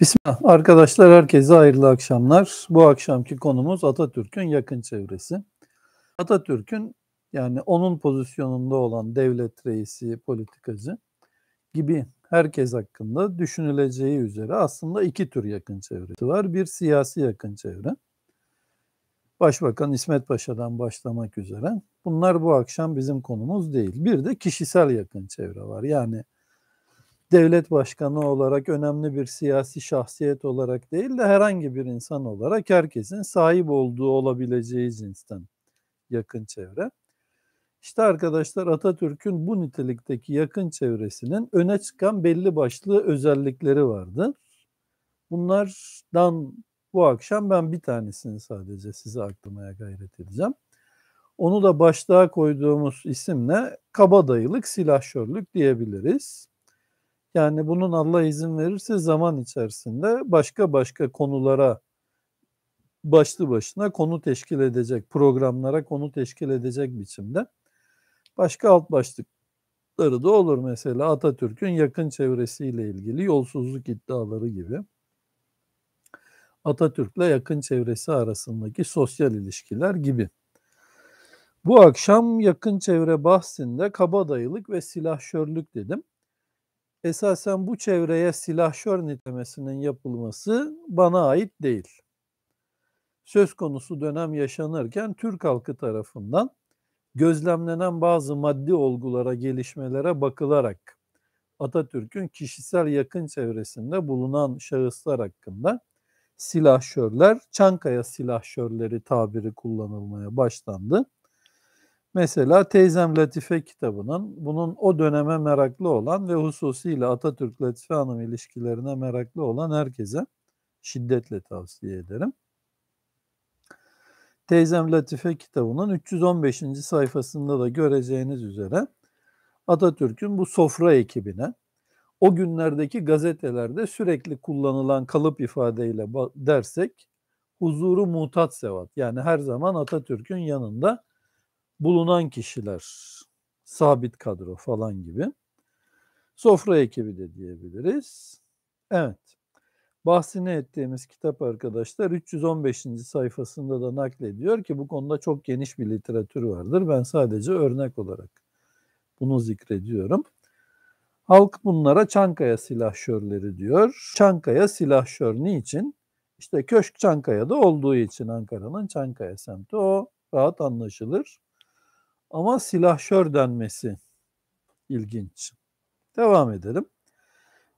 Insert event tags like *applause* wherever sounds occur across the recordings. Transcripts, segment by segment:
Bismillah. Arkadaşlar herkese hayırlı akşamlar. Bu akşamki konumuz Atatürk'ün yakın çevresi. Atatürk'ün yani onun pozisyonunda olan devlet reisi, politikacı gibi herkes hakkında düşünüleceği üzere aslında iki tür yakın çevresi var. Bir siyasi yakın çevre. Başbakan İsmet Paşa'dan başlamak üzere. Bunlar bu akşam bizim konumuz değil. Bir de kişisel yakın çevre var. Yani devlet başkanı olarak önemli bir siyasi şahsiyet olarak değil de herhangi bir insan olarak herkesin sahip olduğu olabileceği cinsten yakın çevre. İşte arkadaşlar Atatürk'ün bu nitelikteki yakın çevresinin öne çıkan belli başlı özellikleri vardı. Bunlardan bu akşam ben bir tanesini sadece size aklamaya gayret edeceğim. Onu da başlığa koyduğumuz isimle kabadayılık, silahşörlük diyebiliriz. Yani bunun Allah izin verirse zaman içerisinde başka başka konulara başlı başına konu teşkil edecek, programlara konu teşkil edecek biçimde başka alt başlıkları da olur mesela Atatürk'ün yakın çevresiyle ilgili yolsuzluk iddiaları gibi. Atatürk'le yakın çevresi arasındaki sosyal ilişkiler gibi. Bu akşam yakın çevre bahsinde kabadayılık ve silahşörlük dedim esasen bu çevreye silahşör nitemesinin yapılması bana ait değil. Söz konusu dönem yaşanırken Türk halkı tarafından gözlemlenen bazı maddi olgulara, gelişmelere bakılarak Atatürk'ün kişisel yakın çevresinde bulunan şahıslar hakkında silahşörler, Çankaya silahşörleri tabiri kullanılmaya başlandı. Mesela teyzem Latife kitabının bunun o döneme meraklı olan ve hususiyle Atatürk-Latife Hanım ilişkilerine meraklı olan herkese şiddetle tavsiye ederim. Teyzem Latife kitabının 315. sayfasında da göreceğiniz üzere Atatürk'ün bu sofra ekibine o günlerdeki gazetelerde sürekli kullanılan kalıp ifadeyle dersek huzuru mutat sevat yani her zaman Atatürk'ün yanında bulunan kişiler, sabit kadro falan gibi. Sofra ekibi de diyebiliriz. Evet. Bahsini ettiğimiz kitap arkadaşlar 315. sayfasında da naklediyor ki bu konuda çok geniş bir literatür vardır. Ben sadece örnek olarak bunu zikrediyorum. Halk bunlara Çankaya silahşörleri diyor. Çankaya silahşör niçin? İşte köşk Çankaya'da olduğu için Ankara'nın Çankaya semti o rahat anlaşılır ama silahşör denmesi ilginç. Devam edelim.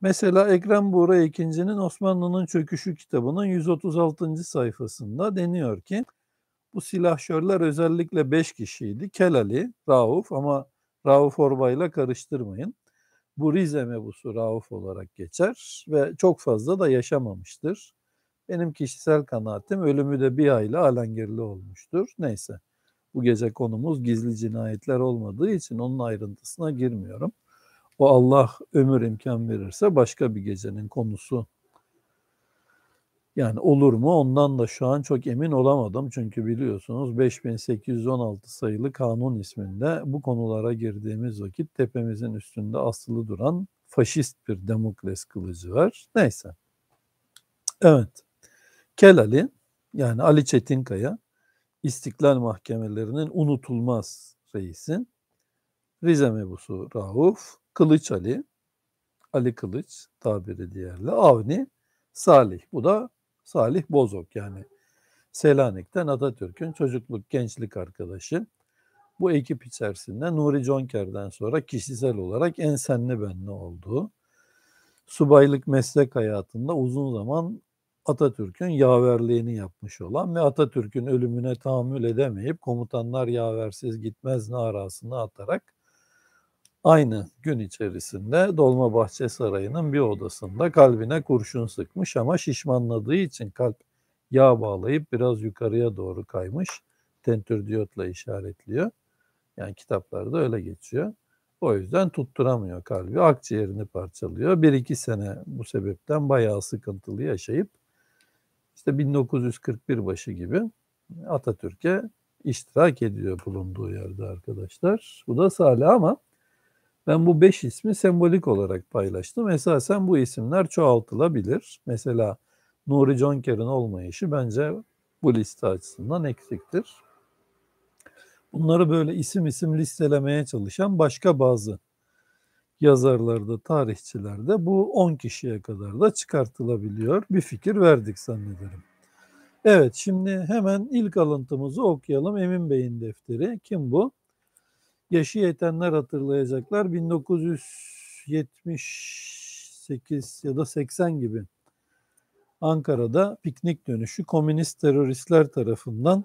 Mesela Ekrem Buğra ikincinin Osmanlı'nın çöküşü kitabının 136. sayfasında deniyor ki bu silahşörler özellikle 5 kişiydi. Kelali, Rauf ama Rauf Orbay'la karıştırmayın. Bu Rize mebusu Rauf olarak geçer ve çok fazla da yaşamamıştır. Benim kişisel kanaatim ölümü de bir ayla alengirli olmuştur. Neyse. Bu gece konumuz gizli cinayetler olmadığı için onun ayrıntısına girmiyorum. O Allah ömür imkan verirse başka bir gecenin konusu yani olur mu ondan da şu an çok emin olamadım. Çünkü biliyorsunuz 5816 sayılı kanun isminde bu konulara girdiğimiz vakit tepemizin üstünde asılı duran faşist bir Demokles kılıcı var. Neyse. Evet. Kelali yani Ali Çetinkaya İstiklal Mahkemelerinin unutulmaz reisi. Rize mebusu Rauf, Kılıç Ali, Ali Kılıç tabiri diğerle, Avni, Salih. Bu da Salih Bozok yani Selanik'ten Atatürk'ün çocukluk, gençlik arkadaşı. Bu ekip içerisinde Nuri Conker'den sonra kişisel olarak en senli benli olduğu, subaylık meslek hayatında uzun zaman Atatürk'ün yaverliğini yapmış olan ve Atatürk'ün ölümüne tahammül edemeyip komutanlar yaversiz gitmez narasını atarak aynı gün içerisinde Dolmabahçe Sarayı'nın bir odasında kalbine kurşun sıkmış ama şişmanladığı için kalp yağ bağlayıp biraz yukarıya doğru kaymış. Tentür diyotla işaretliyor. Yani kitaplarda öyle geçiyor. O yüzden tutturamıyor kalbi. Akciğerini parçalıyor. Bir iki sene bu sebepten bayağı sıkıntılı yaşayıp işte 1941 başı gibi Atatürk'e iştirak ediyor bulunduğu yerde arkadaşlar. Bu da Salih ama ben bu beş ismi sembolik olarak paylaştım. Esasen bu isimler çoğaltılabilir. Mesela Nuri Conker'in olmayışı bence bu liste açısından eksiktir. Bunları böyle isim isim listelemeye çalışan başka bazı yazarlarda, tarihçilerde bu 10 kişiye kadar da çıkartılabiliyor. Bir fikir verdik zannederim. Evet şimdi hemen ilk alıntımızı okuyalım. Emin Bey'in defteri. Kim bu? Yaşı yetenler hatırlayacaklar. 1978 ya da 80 gibi Ankara'da piknik dönüşü komünist teröristler tarafından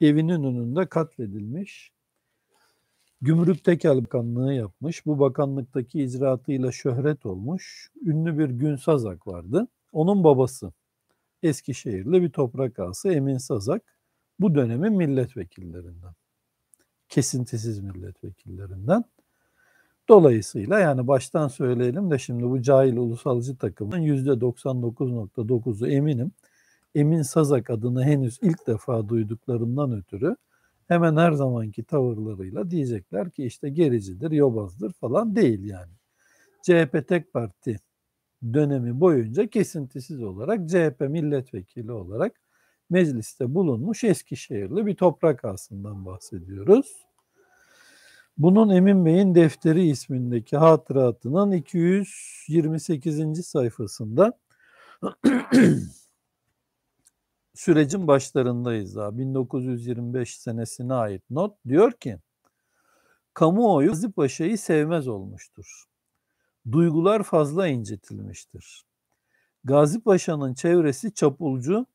evinin önünde katledilmiş. Gümrükteki bakanlığı yapmış. Bu bakanlıktaki icraatıyla şöhret olmuş. Ünlü bir Gün Sazak vardı. Onun babası Eskişehirli bir toprak ağası Emin Sazak bu dönemin milletvekillerinden. Kesintisiz milletvekillerinden. Dolayısıyla yani baştan söyleyelim de şimdi bu cahil ulusalcı takımın %99.9'u eminim. Emin Sazak adını henüz ilk defa duyduklarından ötürü hemen her zamanki tavırlarıyla diyecekler ki işte gericidir, yobazdır falan değil yani. CHP tek parti dönemi boyunca kesintisiz olarak CHP milletvekili olarak mecliste bulunmuş Eskişehirli bir toprak ağasından bahsediyoruz. Bunun Emin Bey'in Defteri ismindeki hatıratının 228. sayfasında *clears throat* sürecin başlarındayız daha. 1925 senesine ait not diyor ki kamuoyu Gazi Paşa'yı sevmez olmuştur. Duygular fazla incitilmiştir. Gazi Paşa'nın çevresi çapulcu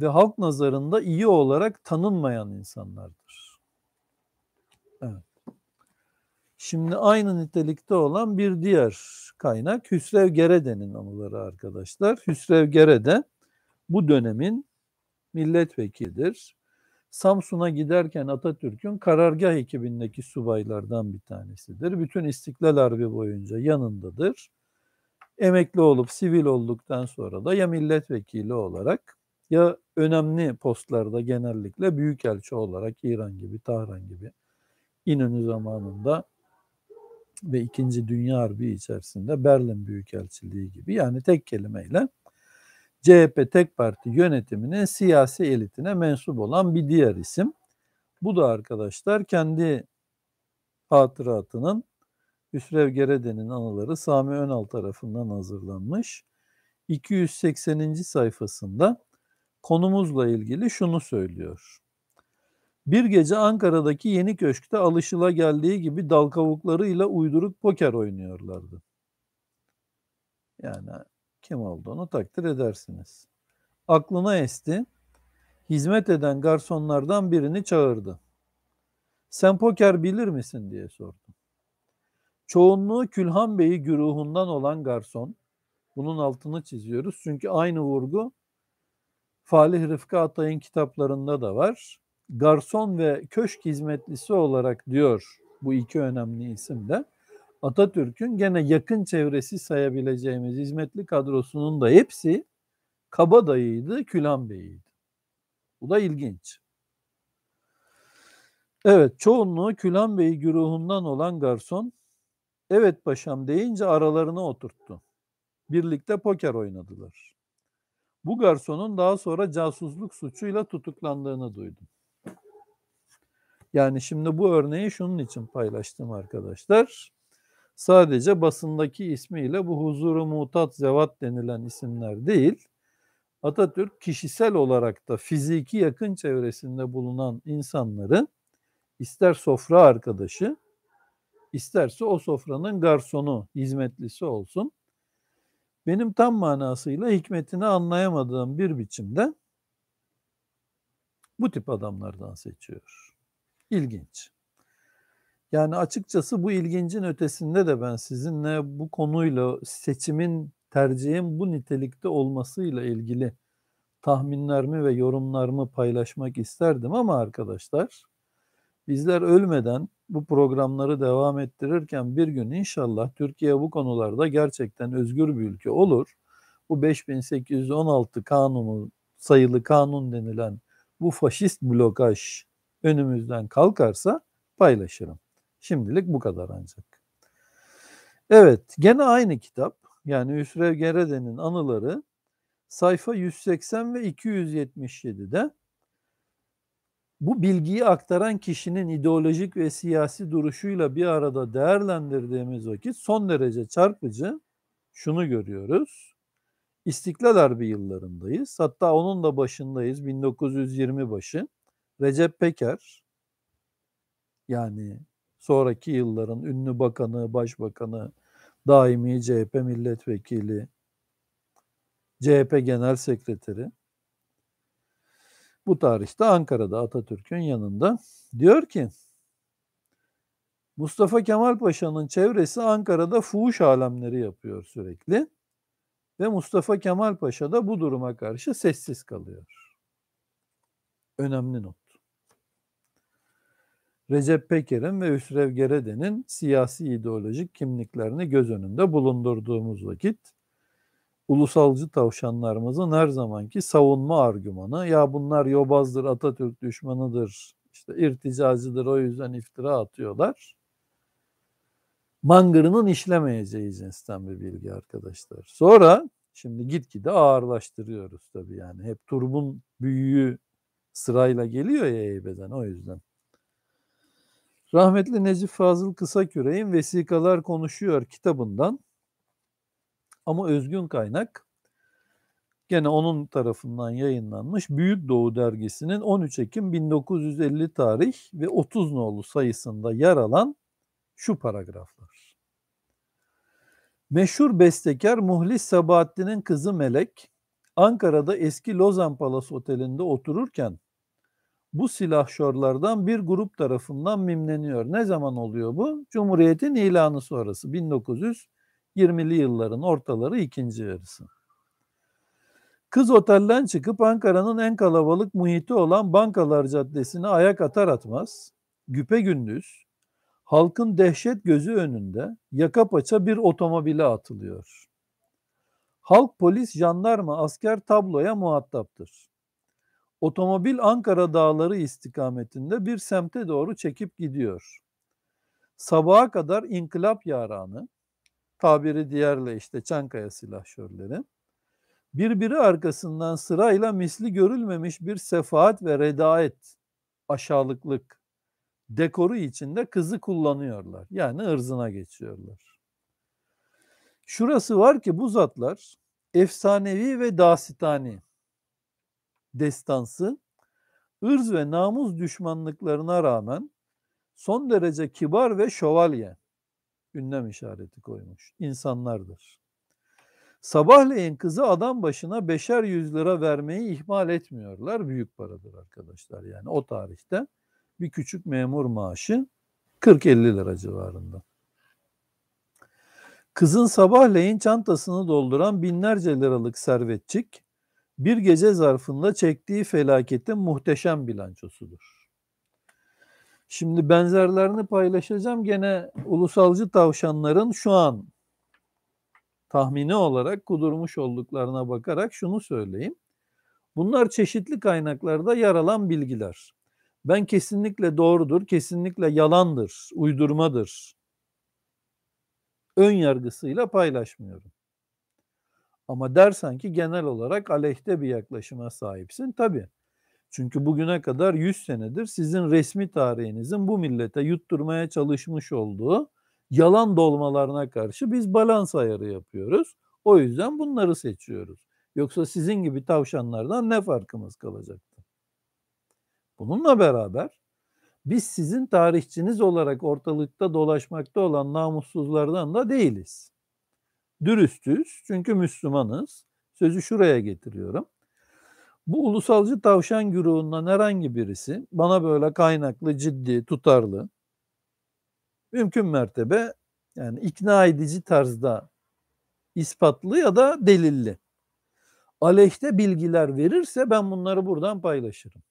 ve halk nazarında iyi olarak tanınmayan insanlardır. Evet. Şimdi aynı nitelikte olan bir diğer kaynak Hüsrev Gerede'nin anıları arkadaşlar. Hüsrev Gerede bu dönemin milletvekildir. Samsun'a giderken Atatürk'ün karargah ekibindeki subaylardan bir tanesidir. Bütün İstiklal Harbi boyunca yanındadır. Emekli olup sivil olduktan sonra da ya milletvekili olarak ya önemli postlarda genellikle büyükelçi olarak İran gibi, Tahran gibi İnönü zamanında ve İkinci Dünya Harbi içerisinde Berlin Büyükelçiliği gibi yani tek kelimeyle CHP tek parti yönetiminin siyasi elitine mensup olan bir diğer isim. Bu da arkadaşlar kendi hatıratının Hüsrev Gerede'nin anıları Sami Önal tarafından hazırlanmış. 280. sayfasında konumuzla ilgili şunu söylüyor. Bir gece Ankara'daki Yeni Köşk'te alışıla geldiği gibi dal kavuklarıyla uyduruk poker oynuyorlardı. Yani kim olduğunu takdir edersiniz. Aklına esti, hizmet eden garsonlardan birini çağırdı. Sen poker bilir misin diye sordu. Çoğunluğu Külhan Bey'i güruhundan olan garson, bunun altını çiziyoruz çünkü aynı vurgu Falih Rıfkı Atay'ın kitaplarında da var. Garson ve köşk hizmetlisi olarak diyor bu iki önemli isim de. Atatürk'ün gene yakın çevresi sayabileceğimiz hizmetli kadrosunun da hepsi Kabadayı'ydı, Külhan Bey'iydi. Bu da ilginç. Evet, çoğunluğu Külhan Bey güruhundan olan garson, evet paşam deyince aralarına oturttu. Birlikte poker oynadılar. Bu garsonun daha sonra casusluk suçuyla tutuklandığını duydum. Yani şimdi bu örneği şunun için paylaştım arkadaşlar sadece basındaki ismiyle bu huzuru mutat zevat denilen isimler değil, Atatürk kişisel olarak da fiziki yakın çevresinde bulunan insanların ister sofra arkadaşı, isterse o sofranın garsonu, hizmetlisi olsun. Benim tam manasıyla hikmetini anlayamadığım bir biçimde bu tip adamlardan seçiyor. İlginç. Yani açıkçası bu ilgincin ötesinde de ben sizinle bu konuyla seçimin, tercihin bu nitelikte olmasıyla ilgili tahminlerimi ve yorumlarımı paylaşmak isterdim ama arkadaşlar bizler ölmeden bu programları devam ettirirken bir gün inşallah Türkiye bu konularda gerçekten özgür bir ülke olur. Bu 5816 kanunu sayılı kanun denilen bu faşist blokaj önümüzden kalkarsa paylaşırım. Şimdilik bu kadar ancak. Evet, gene aynı kitap. Yani Hüsrev Gerede'nin anıları sayfa 180 ve 277'de bu bilgiyi aktaran kişinin ideolojik ve siyasi duruşuyla bir arada değerlendirdiğimiz vakit son derece çarpıcı şunu görüyoruz. İstiklal Harbi yıllarındayız. Hatta onun da başındayız. 1920 başı. Recep Peker yani sonraki yılların ünlü bakanı, başbakanı, daimi CHP milletvekili, CHP genel sekreteri. Bu tarihte Ankara'da Atatürk'ün yanında diyor ki Mustafa Kemal Paşa'nın çevresi Ankara'da fuhuş alemleri yapıyor sürekli ve Mustafa Kemal Paşa da bu duruma karşı sessiz kalıyor. Önemli nokta. Recep Peker'in ve Hüsrev Gerede'nin siyasi ideolojik kimliklerini göz önünde bulundurduğumuz vakit ulusalcı tavşanlarımızın her zamanki savunma argümanı ya bunlar yobazdır, Atatürk düşmanıdır, işte irticacıdır o yüzden iftira atıyorlar. Mangırının işlemeyeceği cinsten bir bilgi arkadaşlar. Sonra şimdi gitgide ağırlaştırıyoruz tabii yani hep turbun büyüğü sırayla geliyor ya heybeden o yüzden. Rahmetli Necip Fazıl Kısaküre'nin Vesikalar Konuşuyor kitabından ama özgün kaynak gene onun tarafından yayınlanmış Büyük Doğu Dergisi'nin 13 Ekim 1950 tarih ve 30 nolu sayısında yer alan şu paragraflar. Meşhur bestekar Muhlis Sabahattin'in kızı Melek, Ankara'da eski Lozan Palas Oteli'nde otururken bu silahşorlardan bir grup tarafından mimleniyor. Ne zaman oluyor bu? Cumhuriyetin ilanı sonrası 1920'li yılların ortaları ikinci yarısı. Kız otelden çıkıp Ankara'nın en kalabalık muhiti olan Bankalar Caddesi'ne ayak atar atmaz, güpe gündüz, halkın dehşet gözü önünde yaka paça bir otomobile atılıyor. Halk polis, jandarma, asker tabloya muhataptır otomobil Ankara dağları istikametinde bir semte doğru çekip gidiyor. Sabaha kadar inkılap yaranı, tabiri diğerle işte Çankaya silahşörleri, birbiri arkasından sırayla misli görülmemiş bir sefaat ve redaet, aşağılıklık, dekoru içinde kızı kullanıyorlar. Yani ırzına geçiyorlar. Şurası var ki bu zatlar efsanevi ve dasitani, destansı ırz ve namus düşmanlıklarına rağmen son derece kibar ve şövalye ünlem işareti koymuş insanlardır. Sabahleyin kızı adam başına beşer yüz lira vermeyi ihmal etmiyorlar. Büyük paradır arkadaşlar yani o tarihte bir küçük memur maaşı 40-50 lira civarında. Kızın sabahleyin çantasını dolduran binlerce liralık servetçik bir gece zarfında çektiği felaketin muhteşem bilançosudur. Şimdi benzerlerini paylaşacağım. Gene ulusalcı tavşanların şu an tahmini olarak kudurmuş olduklarına bakarak şunu söyleyeyim. Bunlar çeşitli kaynaklarda yer alan bilgiler. Ben kesinlikle doğrudur, kesinlikle yalandır, uydurmadır. Ön yargısıyla paylaşmıyorum. Ama dersen ki genel olarak aleyhte bir yaklaşıma sahipsin. Tabii. Çünkü bugüne kadar 100 senedir sizin resmi tarihinizin bu millete yutturmaya çalışmış olduğu yalan dolmalarına karşı biz balans ayarı yapıyoruz. O yüzden bunları seçiyoruz. Yoksa sizin gibi tavşanlardan ne farkımız kalacaktı? Bununla beraber biz sizin tarihçiniz olarak ortalıkta dolaşmakta olan namussuzlardan da değiliz dürüstüz çünkü Müslümanız. Sözü şuraya getiriyorum. Bu ulusalcı tavşan güruhundan herhangi birisi bana böyle kaynaklı, ciddi, tutarlı, mümkün mertebe yani ikna edici tarzda ispatlı ya da delilli aleyhte bilgiler verirse ben bunları buradan paylaşırım.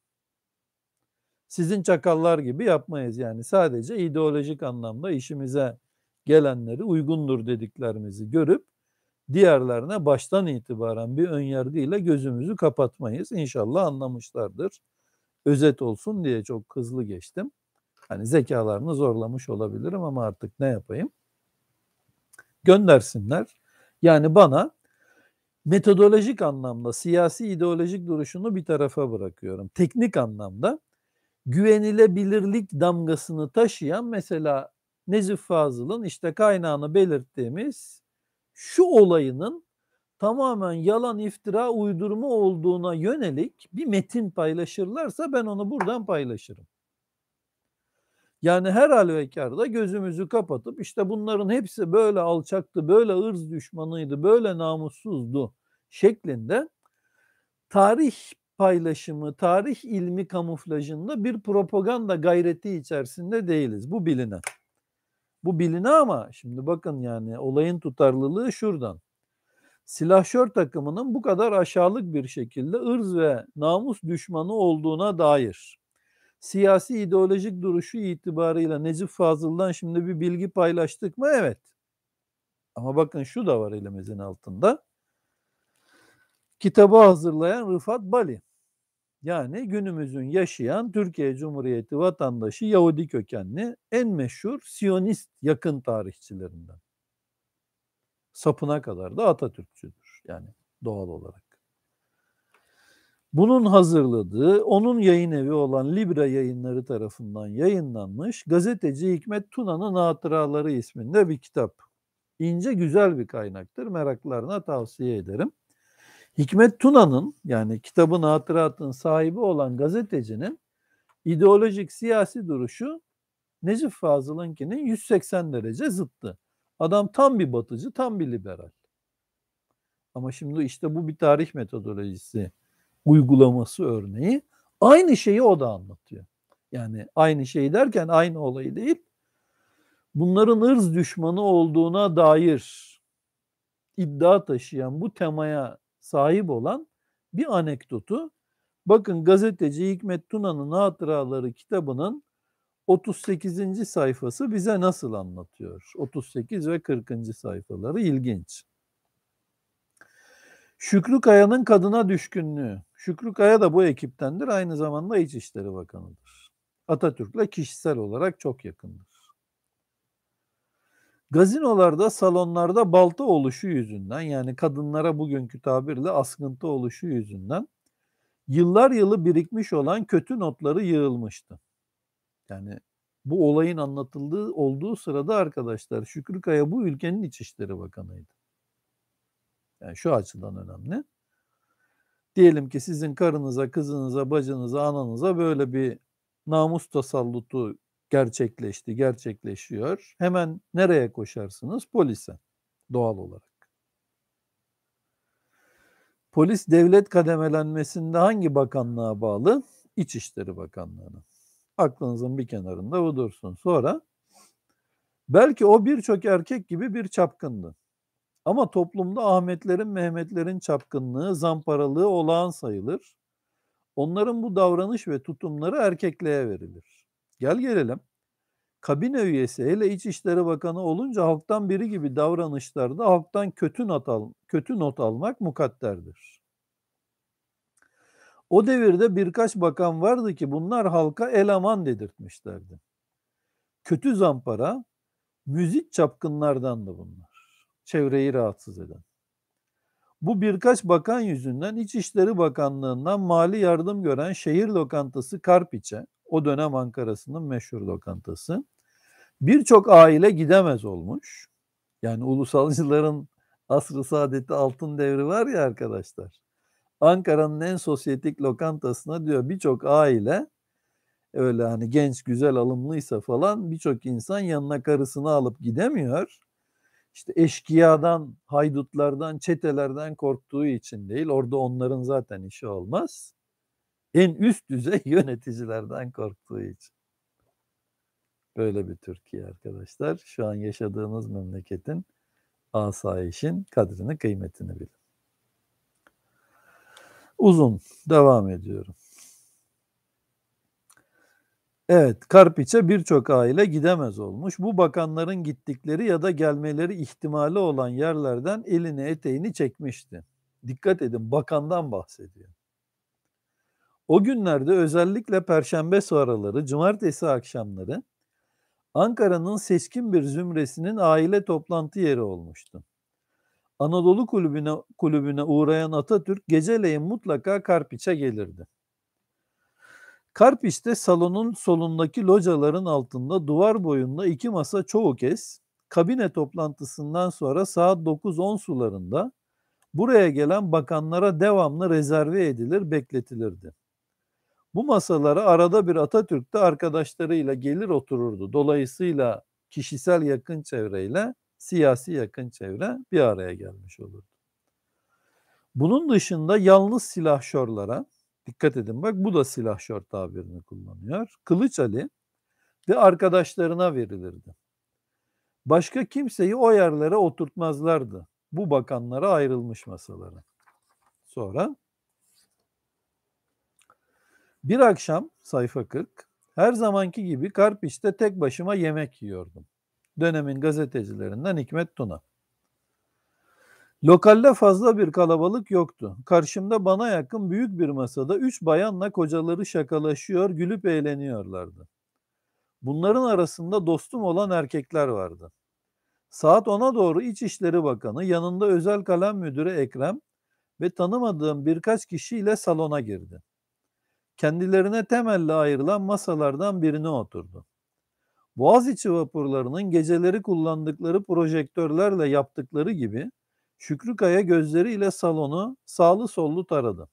Sizin çakallar gibi yapmayız yani sadece ideolojik anlamda işimize gelenleri uygundur dediklerimizi görüp diğerlerine baştan itibaren bir önyargıyla gözümüzü kapatmayız. İnşallah anlamışlardır. Özet olsun diye çok hızlı geçtim. Hani zekalarını zorlamış olabilirim ama artık ne yapayım? Göndersinler. Yani bana metodolojik anlamda siyasi ideolojik duruşunu bir tarafa bırakıyorum. Teknik anlamda güvenilebilirlik damgasını taşıyan mesela Nezif Fazıl'ın işte kaynağını belirttiğimiz şu olayının tamamen yalan iftira uydurma olduğuna yönelik bir metin paylaşırlarsa ben onu buradan paylaşırım. Yani her halükarda gözümüzü kapatıp işte bunların hepsi böyle alçaktı, böyle ırz düşmanıydı, böyle namussuzdu şeklinde tarih paylaşımı, tarih ilmi kamuflajında bir propaganda gayreti içerisinde değiliz. Bu bilinen. Bu biline ama şimdi bakın yani olayın tutarlılığı şuradan. Silahşör takımının bu kadar aşağılık bir şekilde ırz ve namus düşmanı olduğuna dair siyasi ideolojik duruşu itibarıyla Necip Fazıl'dan şimdi bir bilgi paylaştık mı? Evet. Ama bakın şu da var elimizin altında. Kitabı hazırlayan Rıfat Bali. Yani günümüzün yaşayan Türkiye Cumhuriyeti vatandaşı Yahudi kökenli en meşhur Siyonist yakın tarihçilerinden. Sapına kadar da Atatürkçüdür yani doğal olarak. Bunun hazırladığı, onun yayın evi olan Libra yayınları tarafından yayınlanmış gazeteci Hikmet Tuna'nın Hatıraları isminde bir kitap. İnce güzel bir kaynaktır. Meraklarına tavsiye ederim. Hikmet Tuna'nın yani kitabın hatıratının sahibi olan gazetecinin ideolojik siyasi duruşu Necip Fazıl'ınkinin 180 derece zıttı. Adam tam bir batıcı, tam bir liberal. Ama şimdi işte bu bir tarih metodolojisi uygulaması örneği. Aynı şeyi o da anlatıyor. Yani aynı şey derken aynı olayı değil. Bunların ırz düşmanı olduğuna dair iddia taşıyan bu temaya sahip olan bir anekdotu bakın gazeteci Hikmet Tuna'nın Hatıraları kitabının 38. sayfası bize nasıl anlatıyor? 38 ve 40. sayfaları ilginç. Şükrü Kaya'nın kadına düşkünlüğü. Şükrü Kaya da bu ekiptendir. Aynı zamanda İçişleri Bakanı'dır. Atatürk'le kişisel olarak çok yakındır. Gazinolarda, salonlarda balta oluşu yüzünden yani kadınlara bugünkü tabirle askıntı oluşu yüzünden yıllar yılı birikmiş olan kötü notları yığılmıştı. Yani bu olayın anlatıldığı olduğu sırada arkadaşlar Şükrü Kaya bu ülkenin İçişleri Bakanıydı. Yani şu açıdan önemli. Diyelim ki sizin karınıza, kızınıza, bacınıza, ananıza böyle bir namus tasallutu gerçekleşti, gerçekleşiyor. Hemen nereye koşarsınız? Polise doğal olarak. Polis devlet kademelenmesinde hangi bakanlığa bağlı? İçişleri Bakanlığı'na. Aklınızın bir kenarında bu dursun. Sonra belki o birçok erkek gibi bir çapkındı. Ama toplumda Ahmetlerin, Mehmetlerin çapkınlığı, zamparalığı olağan sayılır. Onların bu davranış ve tutumları erkekliğe verilir. Gel gelelim. Kabine üyesi hele İçişleri Bakanı olunca halktan biri gibi davranışlarda halktan kötü not, al, kötü not almak mukadderdir. O devirde birkaç bakan vardı ki bunlar halka eleman dedirtmişlerdi. Kötü zampara, müzik çapkınlardan da bunlar. Çevreyi rahatsız eden. Bu birkaç bakan yüzünden İçişleri Bakanlığı'ndan mali yardım gören şehir lokantası Karpiç'e, o dönem Ankara'sının meşhur lokantası. Birçok aile gidemez olmuş. Yani ulusalcıların *laughs* asr saadeti altın devri var ya arkadaşlar. Ankara'nın en sosyetik lokantasına diyor birçok aile öyle hani genç güzel alımlıysa falan birçok insan yanına karısını alıp gidemiyor. İşte eşkıyadan, haydutlardan, çetelerden korktuğu için değil. Orada onların zaten işi olmaz en üst düzey *laughs* yöneticilerden korktuğu için. Böyle bir Türkiye arkadaşlar. Şu an yaşadığımız memleketin asayişin kadrini kıymetini bilin. Uzun devam ediyorum. Evet, Karpiç'e birçok aile gidemez olmuş. Bu bakanların gittikleri ya da gelmeleri ihtimali olan yerlerden elini eteğini çekmişti. Dikkat edin, bakandan bahsediyor. O günlerde özellikle perşembe sonraları, cumartesi akşamları Ankara'nın seçkin bir zümresinin aile toplantı yeri olmuştu. Anadolu kulübüne, kulübüne uğrayan Atatürk geceleyin mutlaka Karpiç'e gelirdi. Karpiç'te salonun solundaki locaların altında duvar boyunda iki masa çoğu kez kabine toplantısından sonra saat 9-10 sularında buraya gelen bakanlara devamlı rezerve edilir, bekletilirdi. Bu masalara arada bir Atatürk de arkadaşlarıyla gelir otururdu. Dolayısıyla kişisel yakın çevreyle siyasi yakın çevre bir araya gelmiş olurdu. Bunun dışında yalnız silahşörlere dikkat edin bak bu da silahşör tabirini kullanıyor. Kılıç Ali ve arkadaşlarına verilirdi. Başka kimseyi o yerlere oturtmazlardı. Bu bakanlara ayrılmış masalara. Sonra bir akşam sayfa 40 her zamanki gibi Karpiç'te tek başıma yemek yiyordum. Dönemin gazetecilerinden Hikmet Tuna. Lokalde fazla bir kalabalık yoktu. Karşımda bana yakın büyük bir masada üç bayanla kocaları şakalaşıyor, gülüp eğleniyorlardı. Bunların arasında dostum olan erkekler vardı. Saat 10'a doğru İçişleri Bakanı, yanında özel kalem müdürü Ekrem ve tanımadığım birkaç kişiyle salona girdi kendilerine temelli ayrılan masalardan birine oturdu. Boğaziçi vapurlarının geceleri kullandıkları projektörlerle yaptıkları gibi Şükrü Kaya gözleriyle salonu sağlı sollu taradı.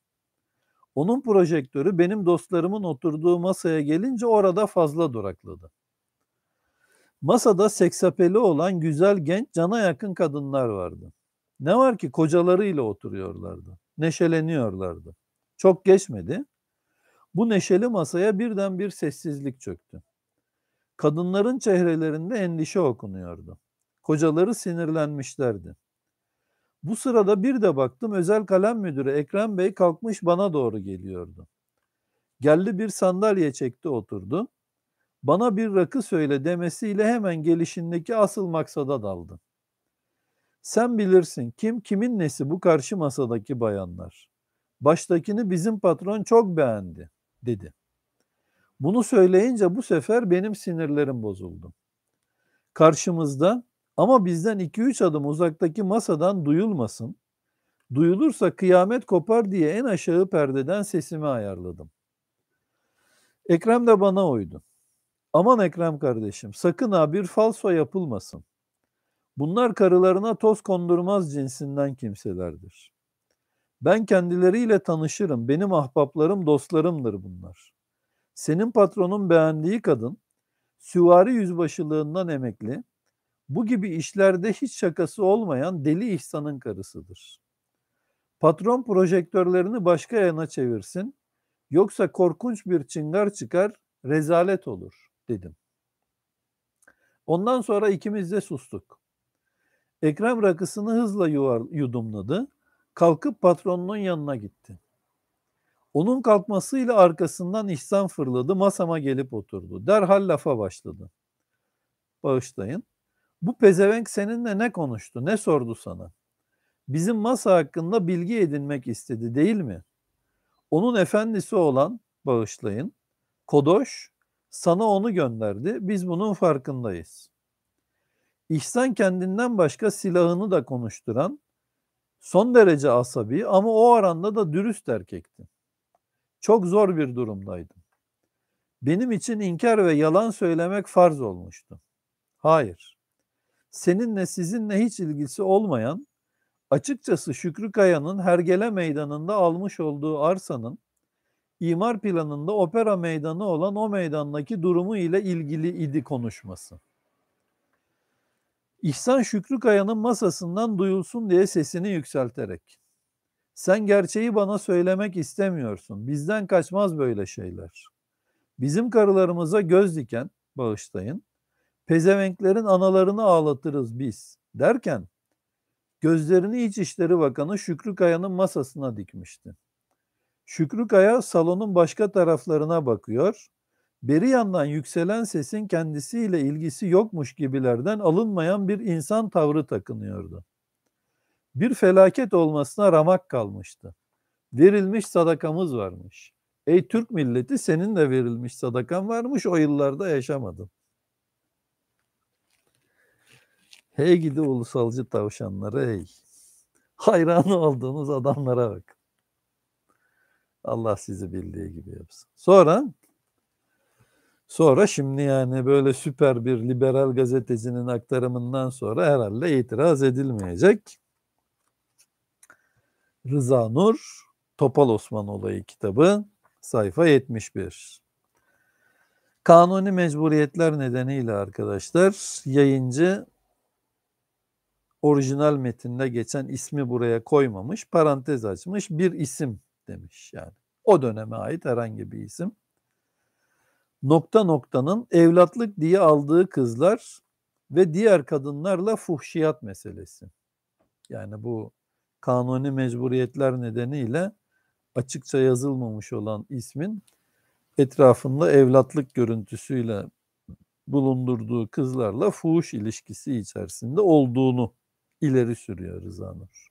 Onun projektörü benim dostlarımın oturduğu masaya gelince orada fazla durakladı. Masada seksapeli olan güzel genç cana yakın kadınlar vardı. Ne var ki kocalarıyla oturuyorlardı. Neşeleniyorlardı. Çok geçmedi. Bu neşeli masaya birden bir sessizlik çöktü. Kadınların çehrelerinde endişe okunuyordu. Kocaları sinirlenmişlerdi. Bu sırada bir de baktım özel kalem müdürü Ekrem Bey kalkmış bana doğru geliyordu. Geldi bir sandalye çekti oturdu. Bana bir rakı söyle demesiyle hemen gelişindeki asıl maksada daldı. Sen bilirsin kim kimin nesi bu karşı masadaki bayanlar. Baştakini bizim patron çok beğendi dedi. Bunu söyleyince bu sefer benim sinirlerim bozuldu. Karşımızda ama bizden 2-3 adım uzaktaki masadan duyulmasın, duyulursa kıyamet kopar diye en aşağı perdeden sesimi ayarladım. Ekrem de bana uydu. Aman Ekrem kardeşim sakın ha bir falso yapılmasın. Bunlar karılarına toz kondurmaz cinsinden kimselerdir. Ben kendileriyle tanışırım. Benim ahbaplarım, dostlarımdır bunlar. Senin patronun beğendiği kadın, süvari yüzbaşılığından emekli, bu gibi işlerde hiç şakası olmayan Deli İhsan'ın karısıdır. Patron projektörlerini başka yana çevirsin, yoksa korkunç bir çıngar çıkar, rezalet olur dedim. Ondan sonra ikimiz de sustuk. Ekrem rakısını hızla yudumladı kalkıp patronunun yanına gitti. Onun kalkmasıyla arkasından İhsan fırladı, masama gelip oturdu. Derhal lafa başladı. Bağışlayın. Bu pezevenk seninle ne konuştu, ne sordu sana? Bizim masa hakkında bilgi edinmek istedi değil mi? Onun efendisi olan, bağışlayın, Kodoş sana onu gönderdi. Biz bunun farkındayız. İhsan kendinden başka silahını da konuşturan, Son derece asabi ama o aranda da dürüst erkekti. Çok zor bir durumdaydım. Benim için inkar ve yalan söylemek farz olmuştu. Hayır. Seninle sizinle hiç ilgisi olmayan, açıkçası Şükrü Kaya'nın Hergele Meydanı'nda almış olduğu arsanın imar planında opera meydanı olan o meydandaki durumu ile ilgili idi konuşması. İhsan Şükrü Kaya'nın masasından duyulsun diye sesini yükselterek. Sen gerçeği bana söylemek istemiyorsun. Bizden kaçmaz böyle şeyler. Bizim karılarımıza göz diken, bağışlayın, pezevenklerin analarını ağlatırız biz derken gözlerini İçişleri Bakanı Şükrü Kaya'nın masasına dikmişti. Şükrü Kaya salonun başka taraflarına bakıyor beri yandan yükselen sesin kendisiyle ilgisi yokmuş gibilerden alınmayan bir insan tavrı takınıyordu. Bir felaket olmasına ramak kalmıştı. Verilmiş sadakamız varmış. Ey Türk milleti senin de verilmiş sadakan varmış o yıllarda yaşamadım. Hey gidi ulusalcı tavşanlara hey. hayran olduğunuz adamlara bak. Allah sizi bildiği gibi yapsın. Sonra Sonra şimdi yani böyle süper bir liberal gazetecinin aktarımından sonra herhalde itiraz edilmeyecek. Rıza Nur, Topal Osman olayı kitabı sayfa 71. Kanuni mecburiyetler nedeniyle arkadaşlar yayıncı orijinal metinde geçen ismi buraya koymamış, parantez açmış bir isim demiş yani. O döneme ait herhangi bir isim nokta noktanın evlatlık diye aldığı kızlar ve diğer kadınlarla fuhşiyat meselesi. Yani bu kanuni mecburiyetler nedeniyle açıkça yazılmamış olan ismin etrafında evlatlık görüntüsüyle bulundurduğu kızlarla fuhuş ilişkisi içerisinde olduğunu ileri sürüyor Rıza Nur.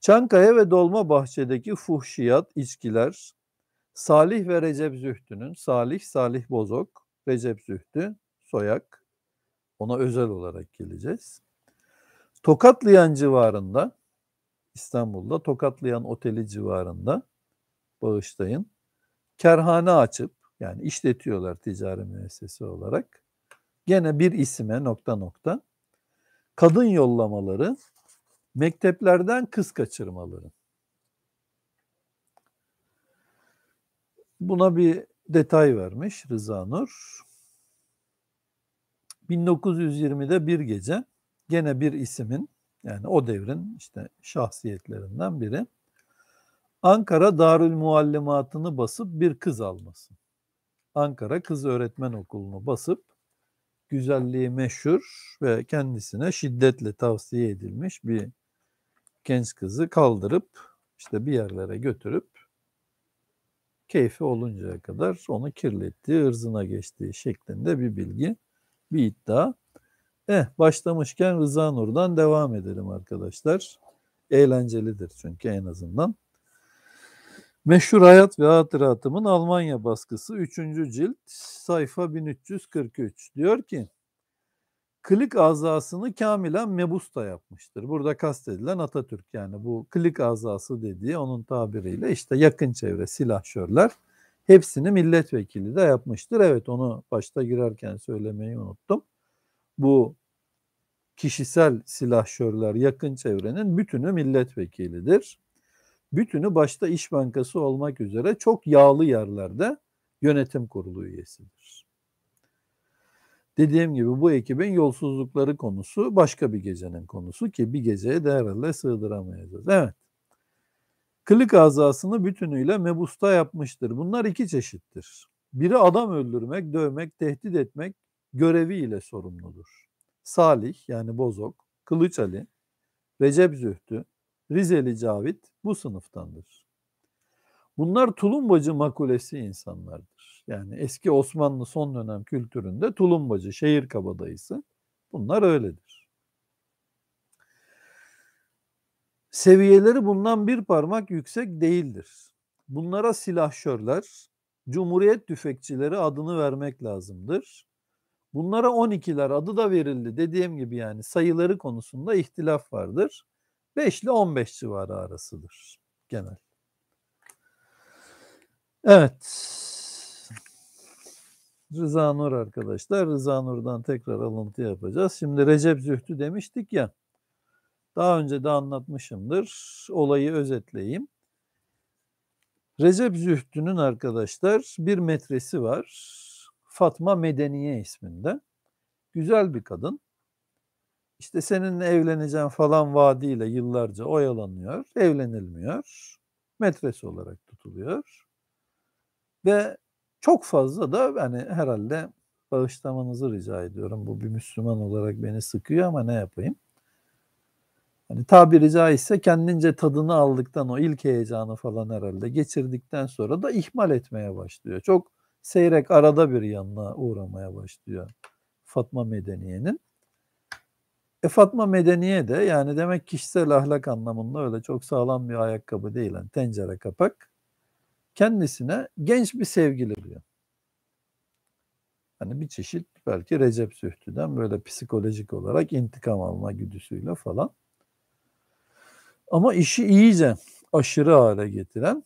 Çankaya ve Dolma Bahçe'deki fuhşiyat, içkiler, Salih ve Recep Zühtü'nün, Salih, Salih Bozok, Recep Zühtü, Soyak, ona özel olarak geleceğiz. Tokatlayan civarında, İstanbul'da Tokatlayan Oteli civarında, bağışlayın, kerhane açıp, yani işletiyorlar ticari müessese olarak, gene bir isime nokta nokta, kadın yollamaları, mekteplerden kız kaçırmaları. Buna bir detay vermiş Rıza Nur. 1920'de bir gece gene bir isimin yani o devrin işte şahsiyetlerinden biri Ankara Darül Muallimatını basıp bir kız alması. Ankara Kız Öğretmen Okulu'nu basıp güzelliği meşhur ve kendisine şiddetle tavsiye edilmiş bir genç kızı kaldırıp işte bir yerlere götürüp keyfi oluncaya kadar onu kirlettiği, ırzına geçtiği şeklinde bir bilgi, bir iddia. Eh başlamışken Rıza Nur'dan devam edelim arkadaşlar. Eğlencelidir çünkü en azından. Meşhur Hayat ve Hatıratımın Almanya baskısı 3. cilt sayfa 1343 diyor ki klik azasını kamilen mebusta yapmıştır. Burada kastedilen Atatürk yani bu klik azası dediği onun tabiriyle işte yakın çevre silahşörler hepsini milletvekili de yapmıştır. Evet onu başta girerken söylemeyi unuttum. Bu kişisel silahşörler yakın çevrenin bütünü milletvekilidir. Bütünü başta İş Bankası olmak üzere çok yağlı yerlerde yönetim kurulu üyesidir. Dediğim gibi bu ekibin yolsuzlukları konusu başka bir gecenin konusu ki bir geceye de herhalde sığdıramayacağız. Evet. Kılık azasını bütünüyle mebusta yapmıştır. Bunlar iki çeşittir. Biri adam öldürmek, dövmek, tehdit etmek göreviyle sorumludur. Salih yani Bozok, Kılıç Ali, Recep Zühtü, Rizeli Cavit bu sınıftandır. Bunlar tulumbacı makulesi insanlardır. Yani eski Osmanlı son dönem kültüründe tulumbacı, şehir kabadayısı bunlar öyledir. Seviyeleri bundan bir parmak yüksek değildir. Bunlara silahşörler, Cumhuriyet tüfekçileri adını vermek lazımdır. Bunlara 12'ler adı da verildi. Dediğim gibi yani sayıları konusunda ihtilaf vardır. 5 ile 15 civarı arasıdır genel. Evet. Rıza Nur arkadaşlar. Rıza Nur'dan tekrar alıntı yapacağız. Şimdi Recep Zühtü demiştik ya. Daha önce de anlatmışımdır. Olayı özetleyeyim. Recep Zühtü'nün arkadaşlar bir metresi var. Fatma Medeniye isminde. Güzel bir kadın. İşte seninle evleneceğim falan vaadiyle yıllarca oyalanıyor. Evlenilmiyor. Metresi olarak tutuluyor. Ve çok fazla da hani herhalde bağışlamanızı rica ediyorum. Bu bir Müslüman olarak beni sıkıyor ama ne yapayım? Hani tabiri caizse kendince tadını aldıktan o ilk heyecanı falan herhalde geçirdikten sonra da ihmal etmeye başlıyor. Çok seyrek arada bir yanına uğramaya başlıyor Fatma Medeniye'nin. E Fatma Medeniye de yani demek kişisel ahlak anlamında öyle çok sağlam bir ayakkabı değil. Yani tencere kapak kendisine genç bir sevgili buluyor. Hani bir çeşit belki Recep Sühtü'den böyle psikolojik olarak intikam alma güdüsüyle falan. Ama işi iyice aşırı hale getiren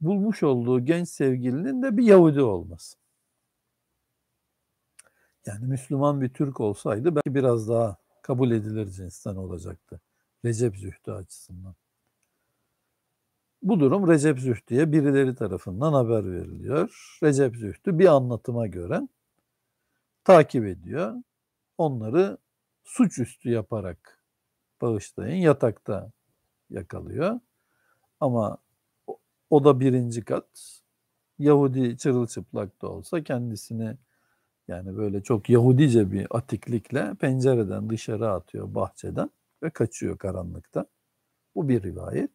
bulmuş olduğu genç sevgilinin de bir Yahudi olması. Yani Müslüman bir Türk olsaydı belki biraz daha kabul edilir cinsten olacaktı. Recep Zühtü açısından. Bu durum Recep Zühtü'ye birileri tarafından haber veriliyor. Recep Zühtü bir anlatıma göre takip ediyor. Onları suçüstü yaparak bağışlayın yatakta yakalıyor. Ama o da birinci kat. Yahudi çırılçıplak da olsa kendisini yani böyle çok Yahudice bir atiklikle pencereden dışarı atıyor bahçeden ve kaçıyor karanlıkta. Bu bir rivayet.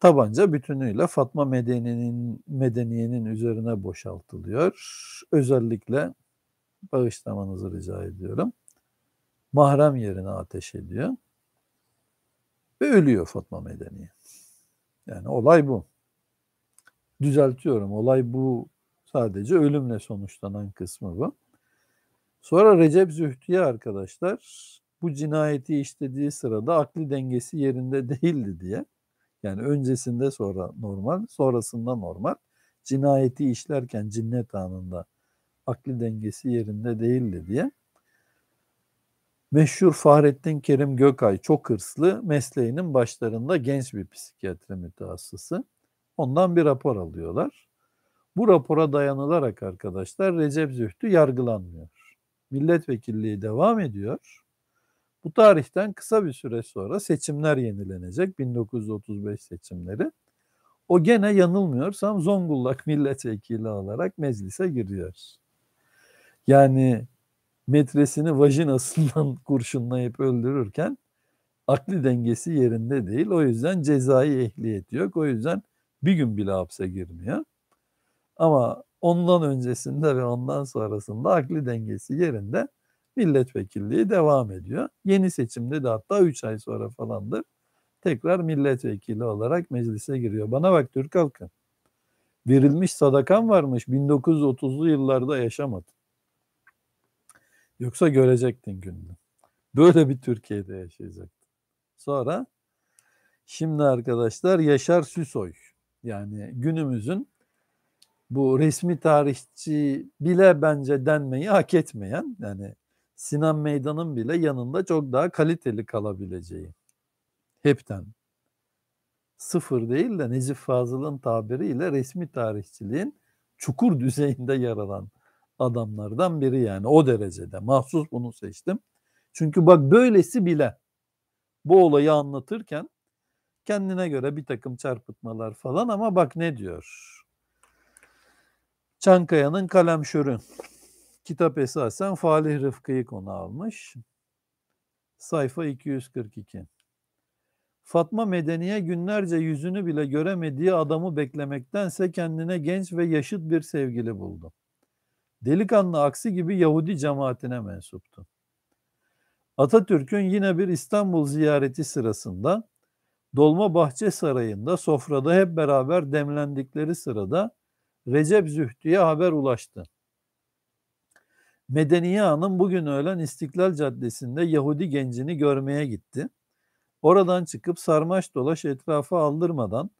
Tabanca bütünüyle Fatma Medeni'nin Medeniye'nin üzerine boşaltılıyor. Özellikle bağışlamanızı rica ediyorum. Mahrem yerine ateş ediyor. Ve ölüyor Fatma Medeniye. Yani olay bu. Düzeltiyorum. Olay bu sadece ölümle sonuçlanan kısmı bu. Sonra Recep Zühtü'ye arkadaşlar bu cinayeti işlediği sırada akli dengesi yerinde değildi diye yani öncesinde sonra normal, sonrasında normal. Cinayeti işlerken cinnet anında akli dengesi yerinde değildi diye. Meşhur Fahrettin Kerim Gökay çok hırslı, mesleğinin başlarında genç bir psikiyatri mütehassısı. Ondan bir rapor alıyorlar. Bu rapora dayanılarak arkadaşlar Recep Zühtü yargılanmıyor. Milletvekilliği devam ediyor. Bu tarihten kısa bir süre sonra seçimler yenilenecek. 1935 seçimleri. O gene yanılmıyorsam Zonguldak *laughs* milletvekili olarak meclise giriyor. Yani metresini vajinasından *laughs* kurşunlayıp öldürürken akli dengesi yerinde değil. O yüzden cezai ehliyet yok. O yüzden bir gün bile hapse girmiyor. Ama ondan öncesinde ve ondan sonrasında akli dengesi yerinde milletvekilliği devam ediyor. Yeni seçimde de hatta 3 ay sonra falandır tekrar milletvekili olarak meclise giriyor. Bana bak Türk halkı. Verilmiş sadakan varmış 1930'lu yıllarda yaşamadı. Yoksa görecektin gününü. Böyle bir Türkiye'de yaşayacaktın. Sonra şimdi arkadaşlar Yaşar Süsoy yani günümüzün bu resmi tarihçi bile bence denmeyi hak etmeyen yani Sinan Meydan'ın bile yanında çok daha kaliteli kalabileceği. Hepten. Sıfır değil de Necip Fazıl'ın tabiriyle resmi tarihçiliğin çukur *laughs* düzeyinde yer alan adamlardan biri yani o derecede. Mahsus bunu seçtim. Çünkü bak böylesi bile bu olayı anlatırken kendine göre bir takım çarpıtmalar falan ama bak ne diyor. Çankaya'nın kalemşörü. Kitap esasen Falih Rıfkı'yı konu almış. Sayfa 242. Fatma Medeni'ye günlerce yüzünü bile göremediği adamı beklemektense kendine genç ve yaşıt bir sevgili buldu. Delikanlı aksi gibi Yahudi cemaatine mensuptu. Atatürk'ün yine bir İstanbul ziyareti sırasında Dolma Bahçe Sarayı'nda sofrada hep beraber demlendikleri sırada Recep Zühtü'ye haber ulaştı. Medeniye Hanım bugün öğlen İstiklal Caddesi'nde Yahudi gencini görmeye gitti. Oradan çıkıp sarmaş dolaş etrafı aldırmadan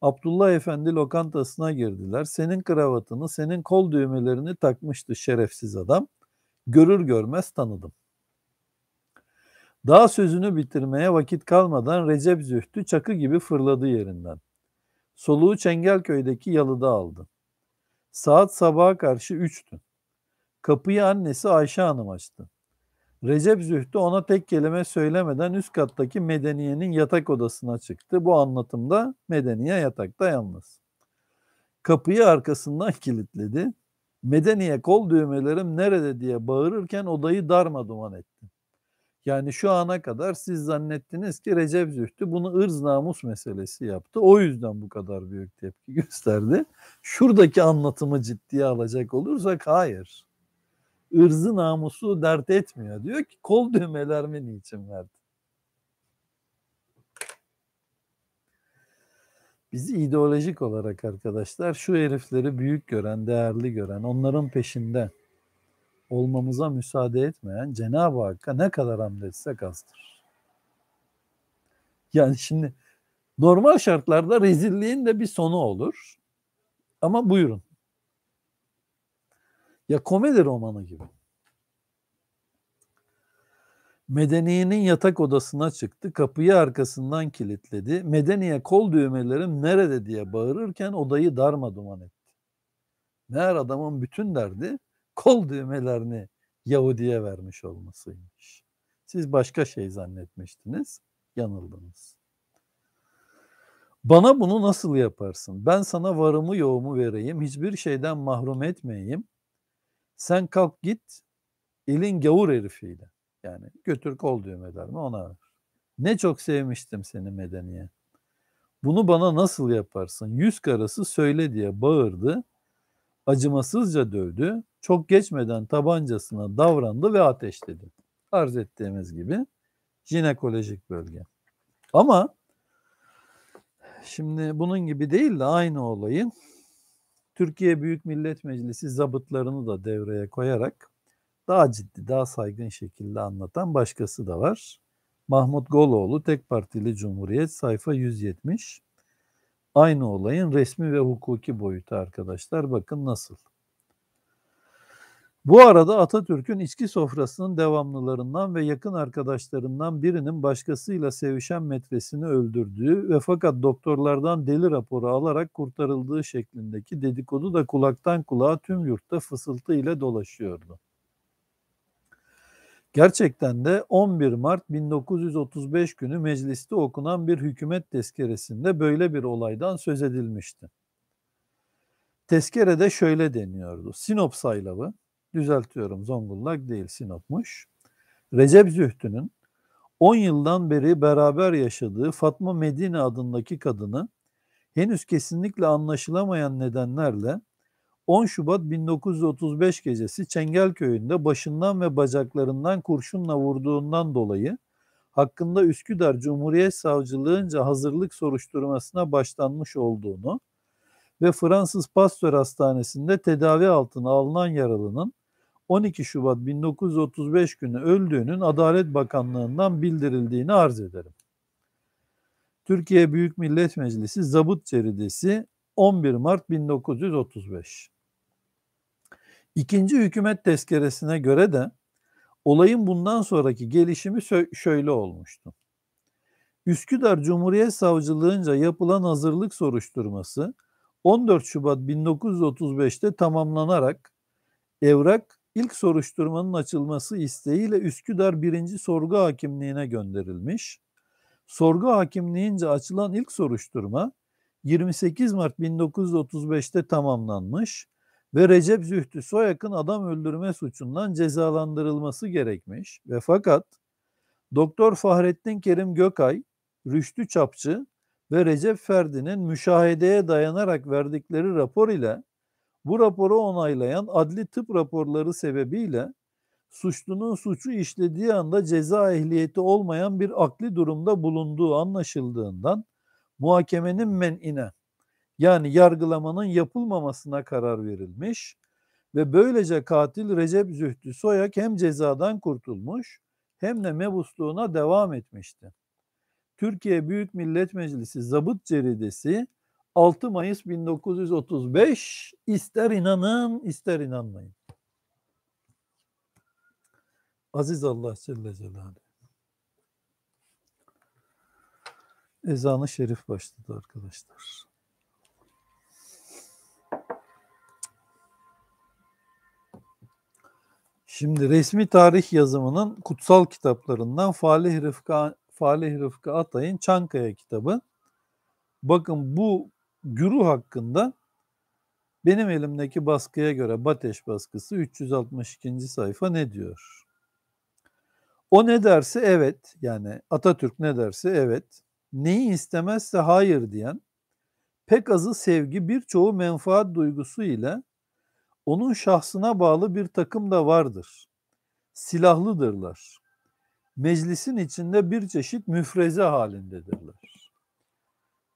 Abdullah Efendi lokantasına girdiler. Senin kravatını, senin kol düğmelerini takmıştı şerefsiz adam. Görür görmez tanıdım. Daha sözünü bitirmeye vakit kalmadan Recep Zühtü çakı gibi fırladı yerinden. Soluğu Çengelköy'deki yalıda aldı. Saat sabaha karşı üçtü. Kapıyı annesi Ayşe Hanım açtı. Recep Zühtü ona tek kelime söylemeden üst kattaki medeniyenin yatak odasına çıktı. Bu anlatımda medeniye yatakta yalnız. Kapıyı arkasından *laughs* kilitledi. Medeniye kol düğmelerim nerede diye bağırırken odayı darma duman etti. Yani şu ana kadar siz zannettiniz ki Recep Zühtü bunu ırz namus meselesi yaptı. O yüzden bu kadar büyük tepki *laughs* gösterdi. Şuradaki anlatımı ciddiye alacak olursak hayır ırzı namusu dert etmiyor. Diyor ki kol düğmelerimi niçin verdi? Bizi ideolojik olarak arkadaşlar şu herifleri büyük gören, değerli gören, onların peşinde olmamıza müsaade etmeyen Cenab-ı Hakk'a ne kadar hamd etsek azdır. Yani şimdi normal şartlarda rezilliğin de bir sonu olur. Ama buyurun. Ya komedi romanı gibi. Medeniye'nin yatak odasına çıktı. Kapıyı arkasından kilitledi. Medeniye kol düğmelerim nerede diye bağırırken odayı darma duman etti. Meğer adamın bütün derdi kol düğmelerini Yahudi'ye vermiş olmasıymış. Siz başka şey zannetmiştiniz, yanıldınız. Bana bunu nasıl yaparsın? Ben sana varımı yoğumu vereyim, hiçbir şeyden mahrum etmeyeyim. Sen kalk git elin gavur herifiyle. Yani götür kol mi ona ver. Ne çok sevmiştim seni medeniye. Bunu bana nasıl yaparsın? Yüz karası söyle diye bağırdı. Acımasızca dövdü. Çok geçmeden tabancasına davrandı ve ateşledi. Arz ettiğimiz gibi jinekolojik bölge. Ama şimdi bunun gibi değil de aynı olayı Türkiye Büyük Millet Meclisi zabıtlarını da devreye koyarak daha ciddi, daha saygın şekilde anlatan başkası da var. Mahmut Goloğlu Tek Partili Cumhuriyet sayfa 170. Aynı olayın resmi ve hukuki boyutu arkadaşlar bakın nasıl. Bu arada Atatürk'ün içki sofrasının devamlılarından ve yakın arkadaşlarından birinin başkasıyla sevişen metresini öldürdüğü ve fakat doktorlardan deli raporu alarak kurtarıldığı şeklindeki dedikodu da kulaktan kulağa tüm yurtta fısıltı ile dolaşıyordu. Gerçekten de 11 Mart 1935 günü mecliste okunan bir hükümet tezkeresinde böyle bir olaydan söz edilmişti. Tezkerede şöyle deniyordu. Sinop Saylavı, düzeltiyorum Zonguldak değil Sinop'muş. Recep Zühtü'nün 10 yıldan beri beraber yaşadığı Fatma Medine adındaki kadını henüz kesinlikle anlaşılamayan nedenlerle 10 Şubat 1935 gecesi Çengelköy'ünde başından ve bacaklarından kurşunla vurduğundan dolayı hakkında Üsküdar Cumhuriyet Savcılığınca hazırlık soruşturmasına başlanmış olduğunu ve Fransız Pasteur Hastanesi'nde tedavi altına alınan yaralının 12 Şubat 1935 günü öldüğünün Adalet Bakanlığı'ndan bildirildiğini arz ederim. Türkiye Büyük Millet Meclisi Zabıt Ceridesi 11 Mart 1935. İkinci hükümet tezkeresine göre de olayın bundan sonraki gelişimi şöyle olmuştu. Üsküdar Cumhuriyet Savcılığınca yapılan hazırlık soruşturması 14 Şubat 1935'te tamamlanarak evrak İlk soruşturmanın açılması isteğiyle Üsküdar 1. Sorgu Hakimliğine gönderilmiş. Sorgu hakimliğince açılan ilk soruşturma 28 Mart 1935'te tamamlanmış ve Recep Zühtü Soyak'ın adam öldürme suçundan cezalandırılması gerekmiş ve fakat Doktor Fahrettin Kerim Gökay, Rüştü Çapçı ve Recep Ferdi'nin müşahedeye dayanarak verdikleri rapor ile bu raporu onaylayan adli tıp raporları sebebiyle suçlunun suçu işlediği anda ceza ehliyeti olmayan bir akli durumda bulunduğu anlaşıldığından muhakemenin men'ine yani yargılamanın yapılmamasına karar verilmiş ve böylece katil Recep Zühtü Soyak hem cezadan kurtulmuş hem de mebusluğuna devam etmişti. Türkiye Büyük Millet Meclisi Zabıt Ceridesi 6 Mayıs 1935 ister inanın ister inanmayın. Aziz Allah Celle Celaluhu. Ezanı şerif başladı arkadaşlar. Şimdi resmi tarih yazımının kutsal kitaplarından Falih Rıfkı, Falih Rıfkı Atay'ın Çankaya kitabı. Bakın bu Guru hakkında benim elimdeki baskıya göre Bateş baskısı 362. sayfa ne diyor? O ne derse evet yani Atatürk ne derse evet neyi istemezse hayır diyen pek azı sevgi birçoğu menfaat duygusu ile onun şahsına bağlı bir takım da vardır. Silahlıdırlar. Meclisin içinde bir çeşit müfreze halindedirler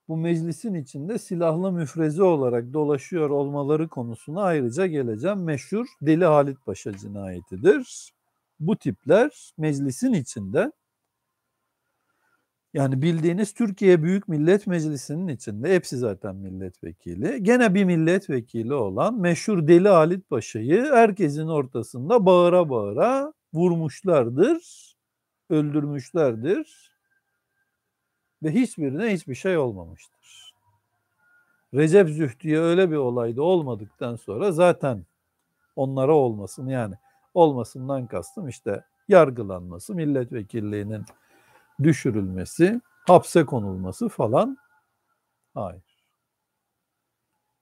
bu meclisin içinde silahlı müfrezi olarak dolaşıyor olmaları konusuna ayrıca geleceğim. Meşhur Deli Halit Paşa cinayetidir. Bu tipler meclisin içinde yani bildiğiniz Türkiye Büyük Millet Meclisi'nin içinde hepsi zaten milletvekili. Gene bir milletvekili olan meşhur Deli Halit Paşa'yı herkesin ortasında bağıra bağıra vurmuşlardır, öldürmüşlerdir ve hiçbirine hiçbir şey olmamıştır. Recep Zühti'ye öyle bir olayda olmadıktan sonra zaten onlara olmasın yani olmasından kastım işte yargılanması, milletvekilliğinin düşürülmesi, hapse konulması falan. Hayır.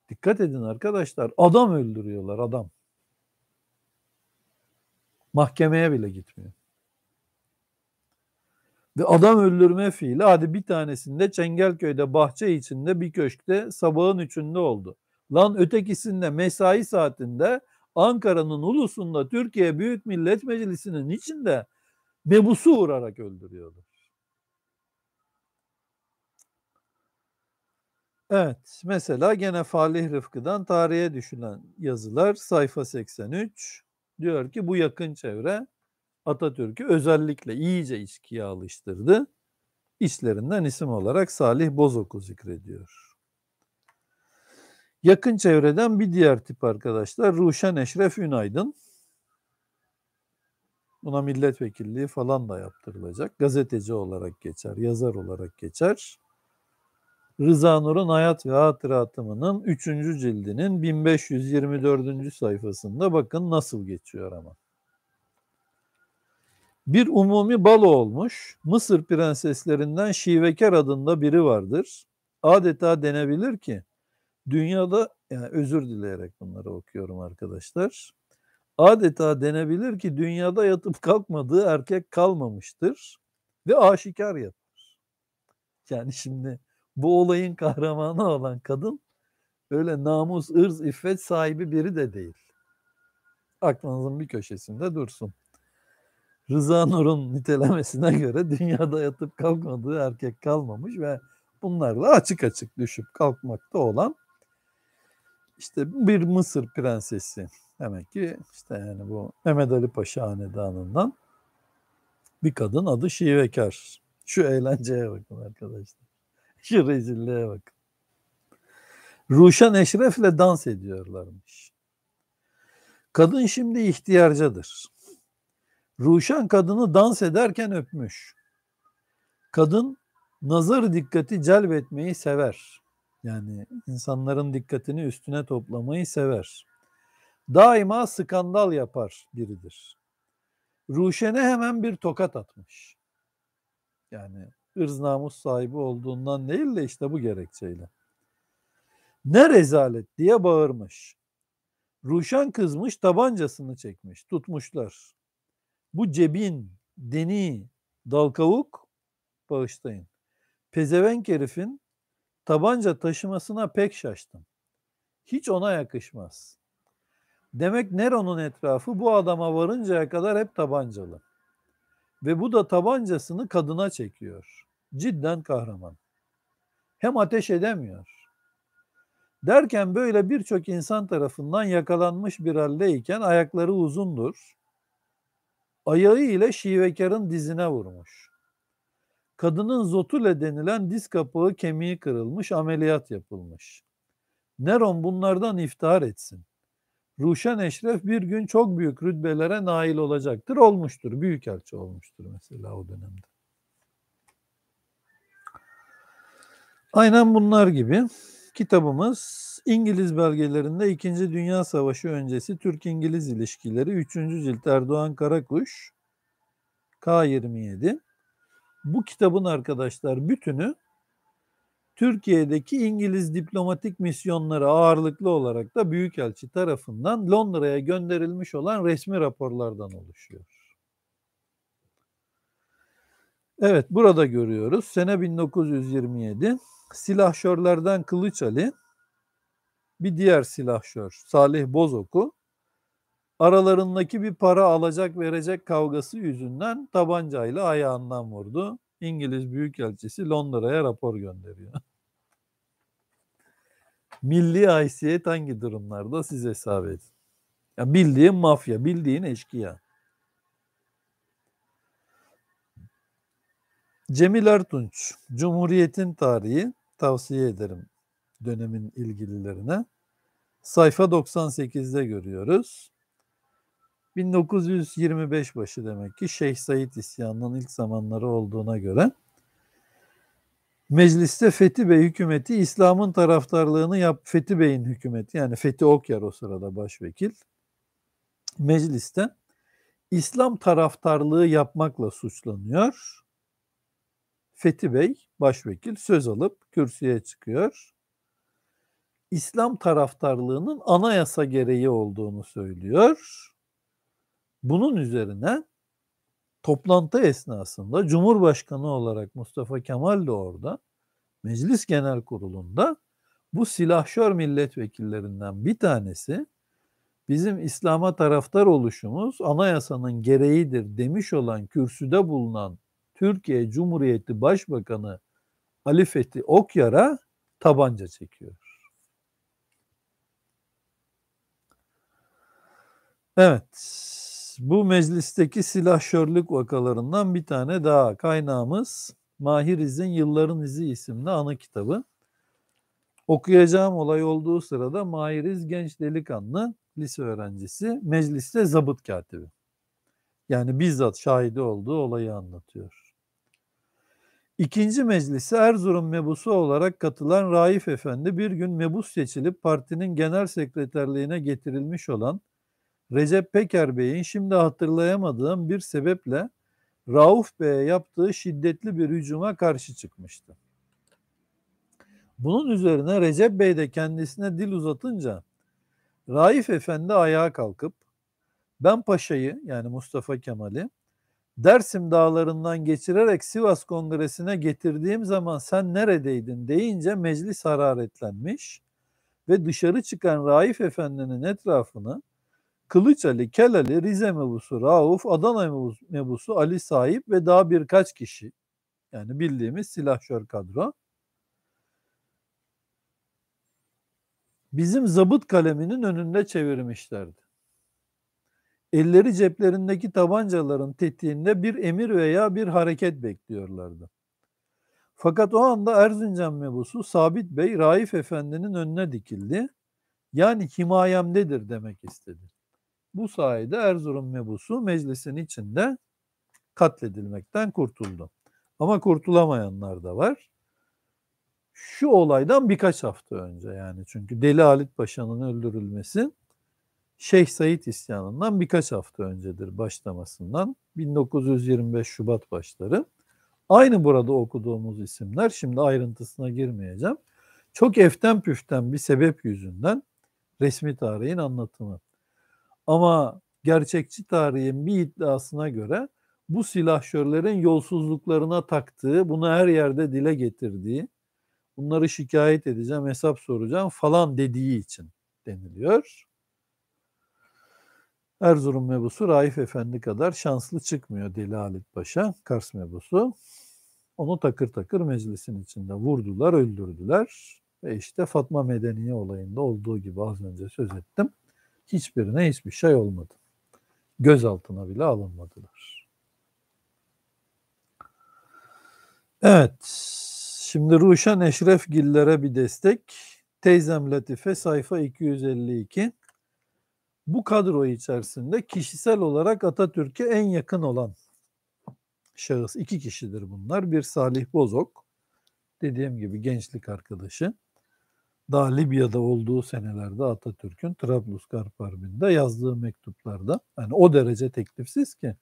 Dikkat edin arkadaşlar. Adam öldürüyorlar adam. Mahkemeye bile gitmiyor. Ve adam öldürme fiili hadi bir tanesinde Çengelköy'de bahçe içinde bir köşkte sabahın üçünde oldu. Lan ötekisinde mesai saatinde Ankara'nın ulusunda Türkiye Büyük Millet Meclisi'nin içinde mebusu uğrarak öldürüyordu. Evet mesela gene Falih Rıfkı'dan tarihe düşülen yazılar sayfa 83 diyor ki bu yakın çevre Atatürk'ü özellikle iyice içkiye alıştırdı. İşlerinden isim olarak Salih Bozok'u zikrediyor. Yakın çevreden bir diğer tip arkadaşlar Ruşen Eşref Ünaydın. Buna milletvekilliği falan da yaptırılacak. Gazeteci olarak geçer, yazar olarak geçer. Rıza Nur'un Hayat ve Hatıratımının 3. cildinin 1524. sayfasında bakın nasıl geçiyor ama. Bir umumi balo olmuş, Mısır prenseslerinden Şivekar adında biri vardır. Adeta denebilir ki dünyada, yani özür dileyerek bunları okuyorum arkadaşlar. Adeta denebilir ki dünyada yatıp kalkmadığı erkek kalmamıştır ve aşikar yapar. Yani şimdi bu olayın kahramanı olan kadın öyle namus, ırz, iffet sahibi biri de değil. Aklınızın bir köşesinde dursun. Rıza Nur'un nitelemesine göre dünyada yatıp kalkmadığı erkek kalmamış ve bunlarla açık açık düşüp kalkmakta olan işte bir Mısır prensesi demek ki işte yani bu Mehmet Ali Paşa hanedanından bir kadın adı Şivekar. Şu eğlenceye bakın arkadaşlar. Şu rezilliğe bakın. Ruşen Eşref'le dans ediyorlarmış. Kadın şimdi ihtiyarcadır. Ruşen kadını dans ederken öpmüş. Kadın nazar dikkati celbetmeyi sever. Yani insanların dikkatini üstüne toplamayı sever. Daima skandal yapar biridir. Ruşen'e hemen bir tokat atmış. Yani ırz namus sahibi olduğundan değil de işte bu gerekçeyle. Ne rezalet diye bağırmış. Ruşen kızmış tabancasını çekmiş. Tutmuşlar. Bu cebin deni dalkavuk kavuk bağışlayın. Pezevenk herifin tabanca taşımasına pek şaştım. Hiç ona yakışmaz. Demek Nero'nun etrafı bu adama varıncaya kadar hep tabancalı. Ve bu da tabancasını kadına çekiyor. Cidden kahraman. Hem ateş edemiyor. Derken böyle birçok insan tarafından yakalanmış bir haldeyken ayakları uzundur. Ayağı ile şivekarın dizine vurmuş. Kadının zotule denilen diz kapağı kemiği kırılmış, ameliyat yapılmış. Neron bunlardan iftihar etsin. Ruşen Eşref bir gün çok büyük rütbelere nail olacaktır. Olmuştur. Büyükelçi olmuştur mesela o dönemde. Aynen bunlar gibi kitabımız İngiliz belgelerinde 2. Dünya Savaşı öncesi Türk-İngiliz ilişkileri 3. cilt Erdoğan Karakuş K27. Bu kitabın arkadaşlar bütünü Türkiye'deki İngiliz diplomatik misyonları ağırlıklı olarak da Büyükelçi tarafından Londra'ya gönderilmiş olan resmi raporlardan oluşuyor. Evet burada görüyoruz sene 1927 silahşörlerden Kılıç Ali, bir diğer silahşör Salih Bozoku aralarındaki bir para alacak verecek kavgası yüzünden tabancayla ayağından vurdu. İngiliz Büyükelçisi Londra'ya rapor gönderiyor. *laughs* Milli haysiyet hangi durumlarda siz hesap edin. Ya bildiğin mafya, bildiğin eşkıya. Cemil Ertunç, Cumhuriyet'in tarihi tavsiye ederim dönemin ilgililerine. Sayfa 98'de görüyoruz. 1925 başı demek ki Şeyh Said isyanının ilk zamanları olduğuna göre mecliste Fethi Bey hükümeti İslam'ın taraftarlığını yap Fethi Bey'in hükümeti yani Fethi Okyar o sırada başvekil mecliste İslam taraftarlığı yapmakla suçlanıyor. Fethi Bey başvekil söz alıp kürsüye çıkıyor. İslam taraftarlığının anayasa gereği olduğunu söylüyor. Bunun üzerine toplantı esnasında Cumhurbaşkanı olarak Mustafa Kemal de orada Meclis Genel Kurulu'nda bu silahşör milletvekillerinden bir tanesi bizim İslam'a taraftar oluşumuz anayasanın gereğidir demiş olan kürsüde bulunan Türkiye Cumhuriyeti Başbakanı Ali Fethi Okyar'a tabanca çekiyor. Evet. Bu meclisteki silahşörlük vakalarından bir tane daha kaynağımız Mahir İz'in Yılların İzi isimli anı kitabı. Okuyacağım olay olduğu sırada Mahir İz genç delikanlı lise öğrencisi mecliste zabıt katibi. Yani bizzat şahidi olduğu olayı anlatıyor. İkinci meclise Erzurum mebusu olarak katılan Raif Efendi bir gün mebus seçilip partinin genel sekreterliğine getirilmiş olan Recep Peker Bey'in şimdi hatırlayamadığım bir sebeple Rauf Bey'e yaptığı şiddetli bir hücuma karşı çıkmıştı. Bunun üzerine Recep Bey de kendisine dil uzatınca Raif Efendi ayağa kalkıp ben paşayı yani Mustafa Kemal'i Dersim dağlarından geçirerek Sivas Kongresi'ne getirdiğim zaman sen neredeydin deyince meclis hararetlenmiş ve dışarı çıkan Raif Efendi'nin etrafını Kılıç Ali, Kel Ali, Rize mebusu, Rauf, Adana mebusu, Ali Sahip ve daha birkaç kişi yani bildiğimiz silahşör kadro bizim zabıt kaleminin önünde çevirmişlerdi elleri ceplerindeki tabancaların tetiğinde bir emir veya bir hareket bekliyorlardı. Fakat o anda Erzincan mebusu Sabit Bey Raif Efendi'nin önüne dikildi. Yani himayemdedir demek istedi. Bu sayede Erzurum mebusu meclisin içinde katledilmekten kurtuldu. Ama kurtulamayanlar da var. Şu olaydan birkaç hafta önce yani çünkü Deli Halit Paşa'nın öldürülmesi Şeyh Said isyanından birkaç hafta öncedir başlamasından 1925 Şubat başları. Aynı burada okuduğumuz isimler şimdi ayrıntısına girmeyeceğim. Çok eften püften bir sebep yüzünden resmi tarihin anlatımı. Ama gerçekçi tarihin bir iddiasına göre bu silahşörlerin yolsuzluklarına taktığı, bunu her yerde dile getirdiği, bunları şikayet edeceğim, hesap soracağım falan dediği için deniliyor. Erzurum mebusu Raif Efendi kadar şanslı çıkmıyor Deli Halit Paşa, Kars mebusu. Onu takır takır meclisin içinde vurdular, öldürdüler. Ve işte Fatma Medeniye olayında olduğu gibi az önce söz ettim. Hiçbirine hiçbir şey olmadı. Gözaltına bile alınmadılar. Evet, şimdi Ruşen Eşrefgillere bir destek. Teyzem Latife sayfa 252 bu kadro içerisinde kişisel olarak Atatürk'e en yakın olan şahıs iki kişidir bunlar. Bir Salih Bozok dediğim gibi gençlik arkadaşı. Daha Libya'da olduğu senelerde Atatürk'ün Trablusgarp Harbi'nde yazdığı mektuplarda yani o derece teklifsiz ki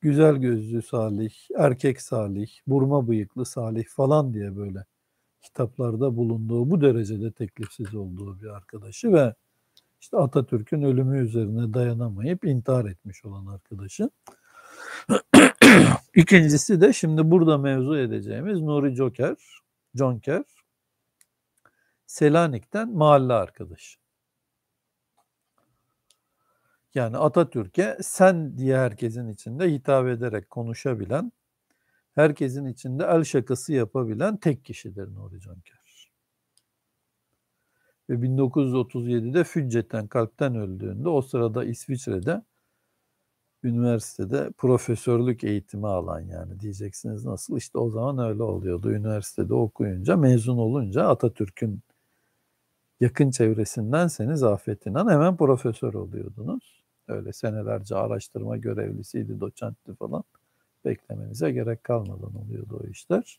güzel gözlü Salih, erkek Salih, burma bıyıklı Salih falan diye böyle kitaplarda bulunduğu bu derecede teklifsiz olduğu bir arkadaşı ve işte Atatürk'ün ölümü üzerine dayanamayıp intihar etmiş olan arkadaşın. *clears throat* İkincisi de şimdi burada mevzu edeceğimiz Nuri Joker, Jonker, Selanik'ten mahalle arkadaş. Yani Atatürk'e sen diye herkesin içinde hitap ederek konuşabilen, herkesin içinde el şakası yapabilen tek kişidir Nuri Jonker ve 1937'de Füccet'ten kalpten öldüğünde o sırada İsviçre'de üniversitede profesörlük eğitimi alan yani diyeceksiniz nasıl işte o zaman öyle oluyordu. Üniversitede okuyunca mezun olunca Atatürk'ün yakın çevresindenseniz Afet İnan hemen profesör oluyordunuz. Öyle senelerce araştırma görevlisiydi, doçentti falan. Beklemenize gerek kalmadan oluyordu o işler.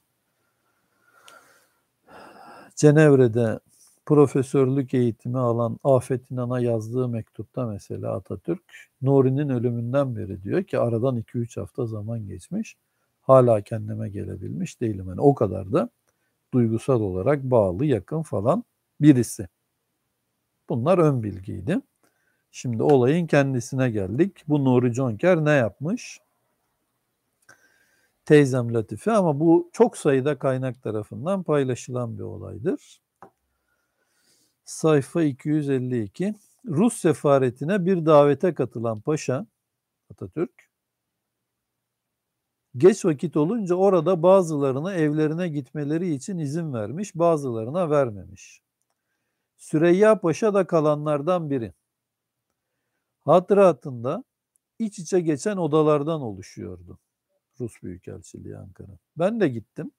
Cenevre'de profesörlük eğitimi alan Afet İnan'a yazdığı mektupta mesela Atatürk, Nuri'nin ölümünden beri diyor ki aradan 2-3 hafta zaman geçmiş, hala kendime gelebilmiş değilim. Yani o kadar da duygusal olarak bağlı, yakın falan birisi. Bunlar ön bilgiydi. Şimdi olayın kendisine geldik. Bu Nuri Conker ne yapmış? Teyzem Latife ama bu çok sayıda kaynak tarafından paylaşılan bir olaydır sayfa 252. Rus sefaretine bir davete katılan paşa Atatürk geç vakit olunca orada bazılarına evlerine gitmeleri için izin vermiş, bazılarına vermemiş. Süreyya Paşa da kalanlardan biri. Hatıratında iç içe geçen odalardan oluşuyordu. Rus Büyükelçiliği Ankara. Ben de gittim.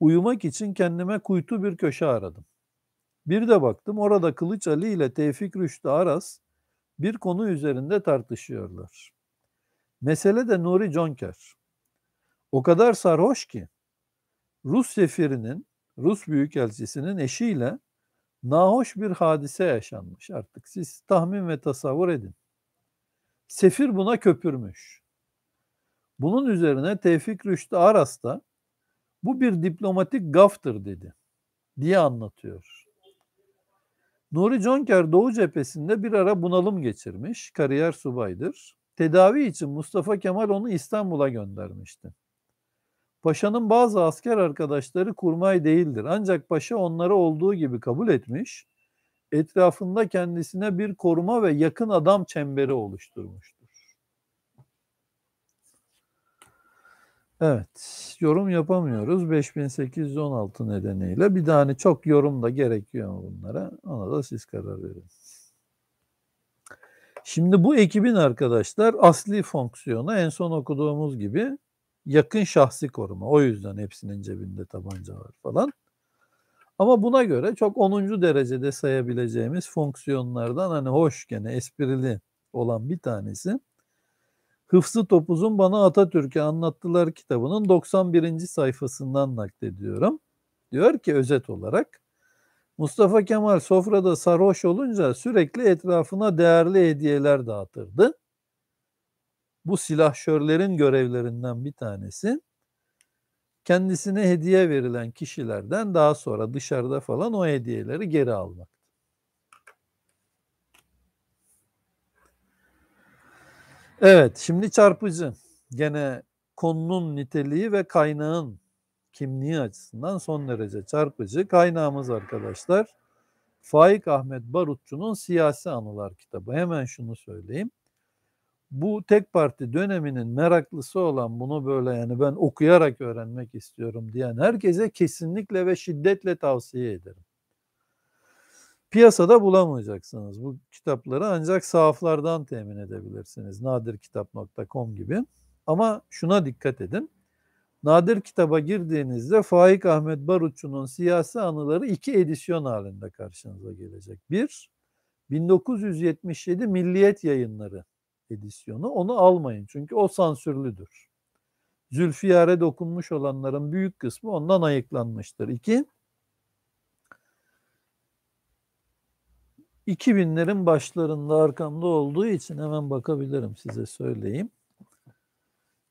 Uyumak için kendime kuytu bir köşe aradım. Bir de baktım orada Kılıç Ali ile Tevfik Rüştü Aras bir konu üzerinde tartışıyorlar. Mesele de Nuri Jonker. O kadar sarhoş ki Rus sefirinin, Rus büyükelçisinin eşiyle nahoş bir hadise yaşanmış artık. Siz tahmin ve tasavvur edin. Sefir buna köpürmüş. Bunun üzerine Tevfik Rüştü Aras da bu bir diplomatik gaftır dedi diye anlatıyor. Nuri Conker Doğu cephesinde bir ara bunalım geçirmiş. Kariyer subaydır. Tedavi için Mustafa Kemal onu İstanbul'a göndermişti. Paşa'nın bazı asker arkadaşları kurmay değildir. Ancak paşa onları olduğu gibi kabul etmiş. Etrafında kendisine bir koruma ve yakın adam çemberi oluşturmuştu. Evet, yorum yapamıyoruz 5816 nedeniyle. Bir daha hani çok yorum da gerekiyor bunlara? Ona da siz karar verin. Şimdi bu ekibin arkadaşlar asli fonksiyonu en son okuduğumuz gibi yakın şahsi koruma. O yüzden hepsinin cebinde tabanca var falan. Ama buna göre çok 10. derecede sayabileceğimiz fonksiyonlardan hani hoş gene esprili olan bir tanesi Hıfzı Topuz'un Bana Atatürk'ü Anlattılar kitabının 91. sayfasından naklediyorum. Diyor ki özet olarak Mustafa Kemal sofrada sarhoş olunca sürekli etrafına değerli hediyeler dağıtırdı. Bu silahşörlerin görevlerinden bir tanesi kendisine hediye verilen kişilerden daha sonra dışarıda falan o hediyeleri geri almak. Evet, şimdi çarpıcı. Gene konunun niteliği ve kaynağın kimliği açısından son derece çarpıcı. Kaynağımız arkadaşlar Faik Ahmet Barutçu'nun Siyasi Anılar kitabı. Hemen şunu söyleyeyim. Bu tek parti döneminin meraklısı olan bunu böyle yani ben okuyarak öğrenmek istiyorum diyen herkese kesinlikle ve şiddetle tavsiye ederim. Piyasada bulamayacaksınız. Bu kitapları ancak sahaflardan temin edebilirsiniz. Nadirkitap.com gibi. Ama şuna dikkat edin. Nadir kitaba girdiğinizde Faik Ahmet Barutçunun siyasi anıları iki edisyon halinde karşınıza gelecek. Bir, 1977 Milliyet Yayınları edisyonu. Onu almayın çünkü o sansürlüdür. Zülfiyare dokunmuş olanların büyük kısmı ondan ayıklanmıştır. İki, 2000'lerin başlarında arkamda olduğu için hemen bakabilirim size söyleyeyim.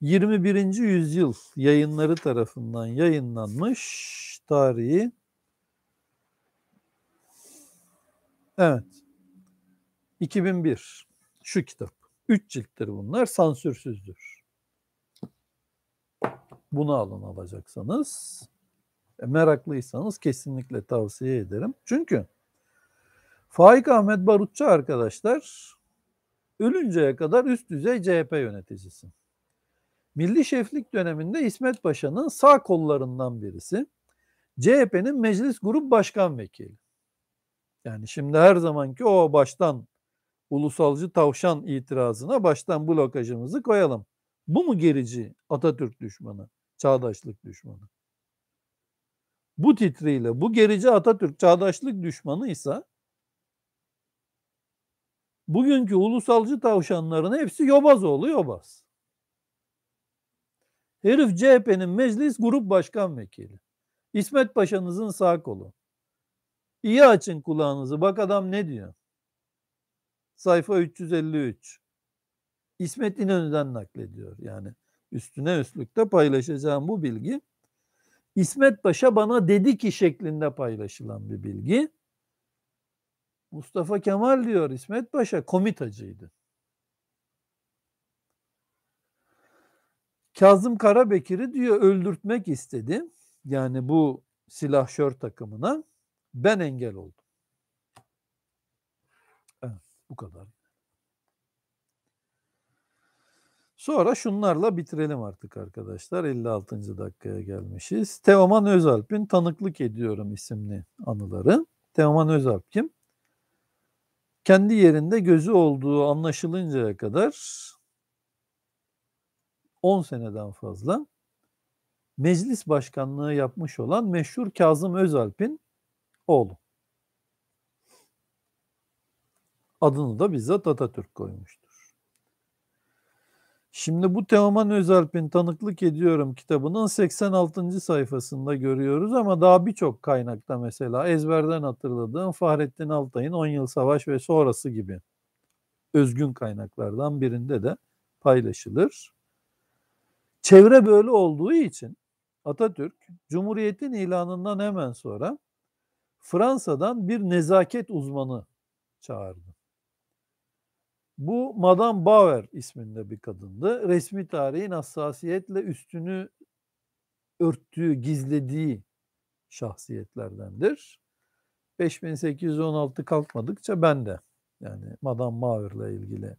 21. yüzyıl yayınları tarafından yayınlanmış tarihi. Evet. 2001. Şu kitap. Üç cilttir bunlar. Sansürsüzdür. Bunu alın alacaksanız. E, meraklıysanız kesinlikle tavsiye ederim. Çünkü Faik Ahmet Barutçu arkadaşlar ölünceye kadar üst düzey CHP yöneticisi. Milli şeflik döneminde İsmet Paşa'nın sağ kollarından birisi. CHP'nin meclis grup başkan vekili. Yani şimdi her zamanki o baştan ulusalcı tavşan itirazına baştan blokajımızı koyalım. Bu mu gerici Atatürk düşmanı, çağdaşlık düşmanı? Bu titriyle bu gerici Atatürk çağdaşlık düşmanı ise bugünkü ulusalcı tavşanların hepsi yobaz Yobazoğlu Yobaz. Herif CHP'nin meclis grup başkan vekili. İsmet Paşa'nızın sağ kolu. İyi açın kulağınızı. Bak adam ne diyor. Sayfa 353. İsmet İnönü'den naklediyor. Yani üstüne üstlükte paylaşacağım bu bilgi. İsmet Paşa bana dedi ki şeklinde paylaşılan bir bilgi. Mustafa Kemal diyor İsmet Paşa komitacıydı. Kazım Karabekir'i diyor öldürtmek istedi. Yani bu silahşör takımına ben engel oldum. Evet bu kadar. Sonra şunlarla bitirelim artık arkadaşlar. 56. dakikaya gelmişiz. Teoman Özalp'in Tanıklık Ediyorum isimli anıları. Teoman Özalp kim? kendi yerinde gözü olduğu anlaşılıncaya kadar 10 seneden fazla meclis başkanlığı yapmış olan meşhur Kazım Özalp'in oğlu. Adını da bizzat Atatürk koymuştu. Şimdi bu Teoman Özalp'in Tanıklık Ediyorum kitabının 86. sayfasında görüyoruz ama daha birçok kaynakta mesela ezberden hatırladığım Fahrettin Altay'ın 10 yıl savaş ve sonrası gibi özgün kaynaklardan birinde de paylaşılır. Çevre böyle olduğu için Atatürk Cumhuriyet'in ilanından hemen sonra Fransa'dan bir nezaket uzmanı çağırdı. Bu Madame Bauer isminde bir kadındı. Resmi tarihin hassasiyetle üstünü örttüğü, gizlediği şahsiyetlerdendir. 5816 kalkmadıkça ben de yani Madame Bauer'la ilgili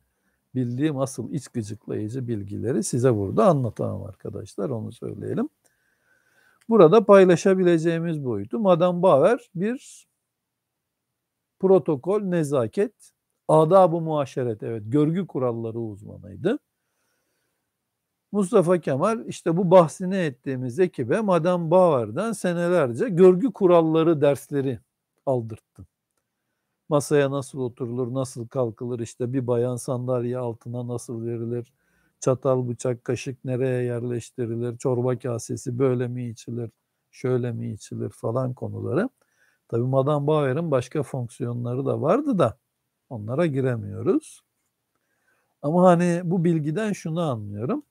bildiğim asıl iç gıcıklayıcı bilgileri size burada anlatamam arkadaşlar onu söyleyelim. Burada paylaşabileceğimiz boyutu Madame Bauer bir protokol, nezaket Adab-ı muaşeret evet görgü kuralları uzmanıydı. Mustafa Kemal işte bu bahsini ettiğimiz ekibe Madame Bauer'den senelerce görgü kuralları dersleri aldırttı. Masaya nasıl oturulur, nasıl kalkılır, işte bir bayan sandalye altına nasıl verilir, çatal, bıçak, kaşık nereye yerleştirilir, çorba kasesi böyle mi içilir, şöyle mi içilir falan konuları. Tabii Madame Bauer'ın başka fonksiyonları da vardı da Onlara giremiyoruz. Ama hani bu bilgiden şunu anlıyorum.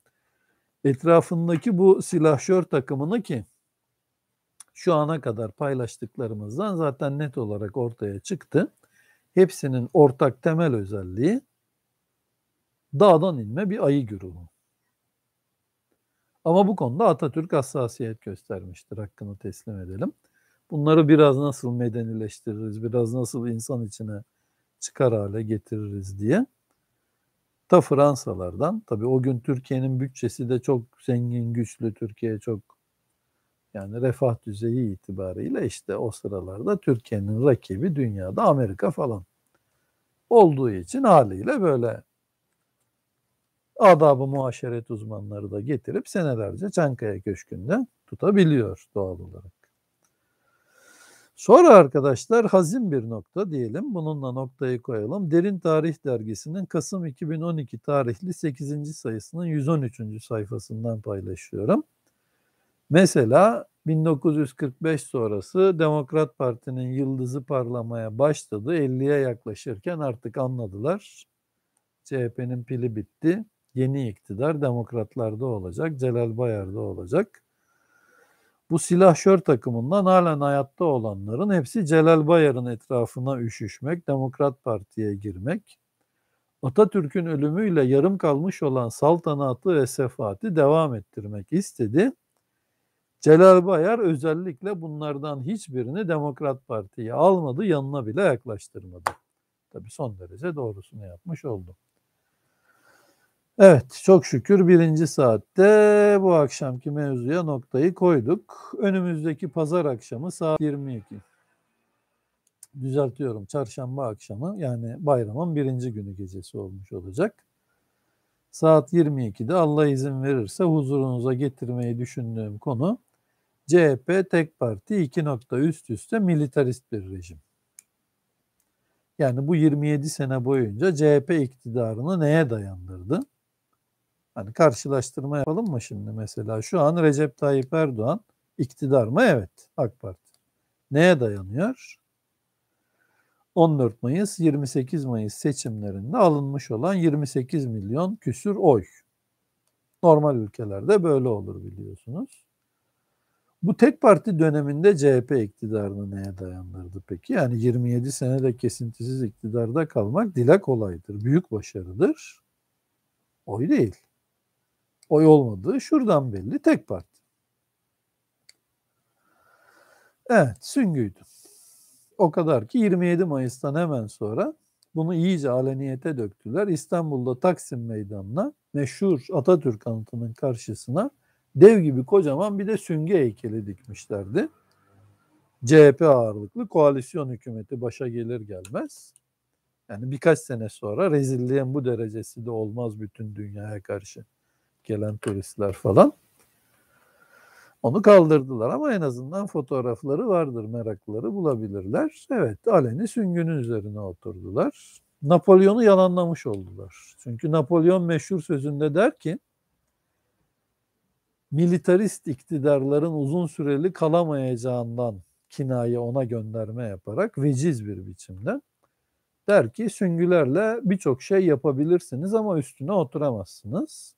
Etrafındaki bu silahşör takımını ki şu ana kadar paylaştıklarımızdan zaten net olarak ortaya çıktı. Hepsinin ortak temel özelliği dağdan inme bir ayı güruhu. Ama bu konuda Atatürk hassasiyet göstermiştir. Hakkını teslim edelim. Bunları biraz nasıl medenileştiririz, biraz nasıl insan içine çıkar hale getiririz diye. Ta Fransalardan tabi o gün Türkiye'nin bütçesi de çok zengin, güçlü. Türkiye çok yani refah düzeyi itibariyle işte o sıralarda Türkiye'nin rakibi dünyada Amerika falan olduğu için haliyle böyle adabı muaşeret uzmanları da getirip senelerce Çankaya Köşkü'nde tutabiliyor doğal olarak. Sonra arkadaşlar hazin bir nokta diyelim. Bununla noktayı koyalım. Derin Tarih Dergisi'nin Kasım 2012 tarihli 8. sayısının 113. sayfasından paylaşıyorum. Mesela 1945 sonrası Demokrat Parti'nin yıldızı parlamaya başladı. 50'ye yaklaşırken artık anladılar. CHP'nin pili bitti. Yeni iktidar demokratlarda olacak, Celal Bayar'da olacak bu silahşör takımından halen hayatta olanların hepsi Celal Bayar'ın etrafına üşüşmek, Demokrat Parti'ye girmek, Atatürk'ün ölümüyle yarım kalmış olan saltanatı ve sefati devam ettirmek istedi. Celal Bayar özellikle bunlardan hiçbirini Demokrat Parti'ye almadı, yanına bile yaklaştırmadı. Tabii son derece doğrusunu yapmış oldu. Evet, çok şükür birinci saatte bu akşamki mevzuya noktayı koyduk. Önümüzdeki pazar akşamı saat 22. Düzeltiyorum, çarşamba akşamı yani bayramın birinci günü gecesi olmuş olacak. Saat 22'de Allah izin verirse huzurunuza getirmeyi düşündüğüm konu CHP tek parti iki nokta üst üste militarist bir rejim. Yani bu 27 sene boyunca CHP iktidarını neye dayandırdı? Hani karşılaştırma yapalım mı şimdi mesela? Şu an Recep Tayyip Erdoğan iktidar mı? Evet AK Parti. Neye dayanıyor? 14 Mayıs 28 Mayıs seçimlerinde alınmış olan 28 milyon küsür oy. Normal ülkelerde böyle olur biliyorsunuz. Bu tek parti döneminde CHP iktidarını neye dayandırdı peki? Yani 27 senede kesintisiz iktidarda kalmak dile kolaydır, büyük başarıdır. Oy değil oy olmadığı şuradan belli. Tek parti. Evet süngüydü. O kadar ki 27 Mayıs'tan hemen sonra bunu iyice aleniyete döktüler. İstanbul'da Taksim Meydanı'na meşhur Atatürk anıtının karşısına dev gibi kocaman bir de sünge heykeli dikmişlerdi. CHP ağırlıklı koalisyon hükümeti başa gelir gelmez. Yani birkaç sene sonra rezilliğin bu derecesi de olmaz bütün dünyaya karşı gelen turistler falan. Onu kaldırdılar ama en azından fotoğrafları vardır, merakları bulabilirler. Evet, aleni süngünün üzerine oturdular. Napolyon'u yalanlamış oldular. Çünkü Napolyon meşhur sözünde der ki, militarist iktidarların uzun süreli kalamayacağından Kina'yı ona gönderme yaparak veciz bir biçimde der ki süngülerle birçok şey yapabilirsiniz ama üstüne oturamazsınız.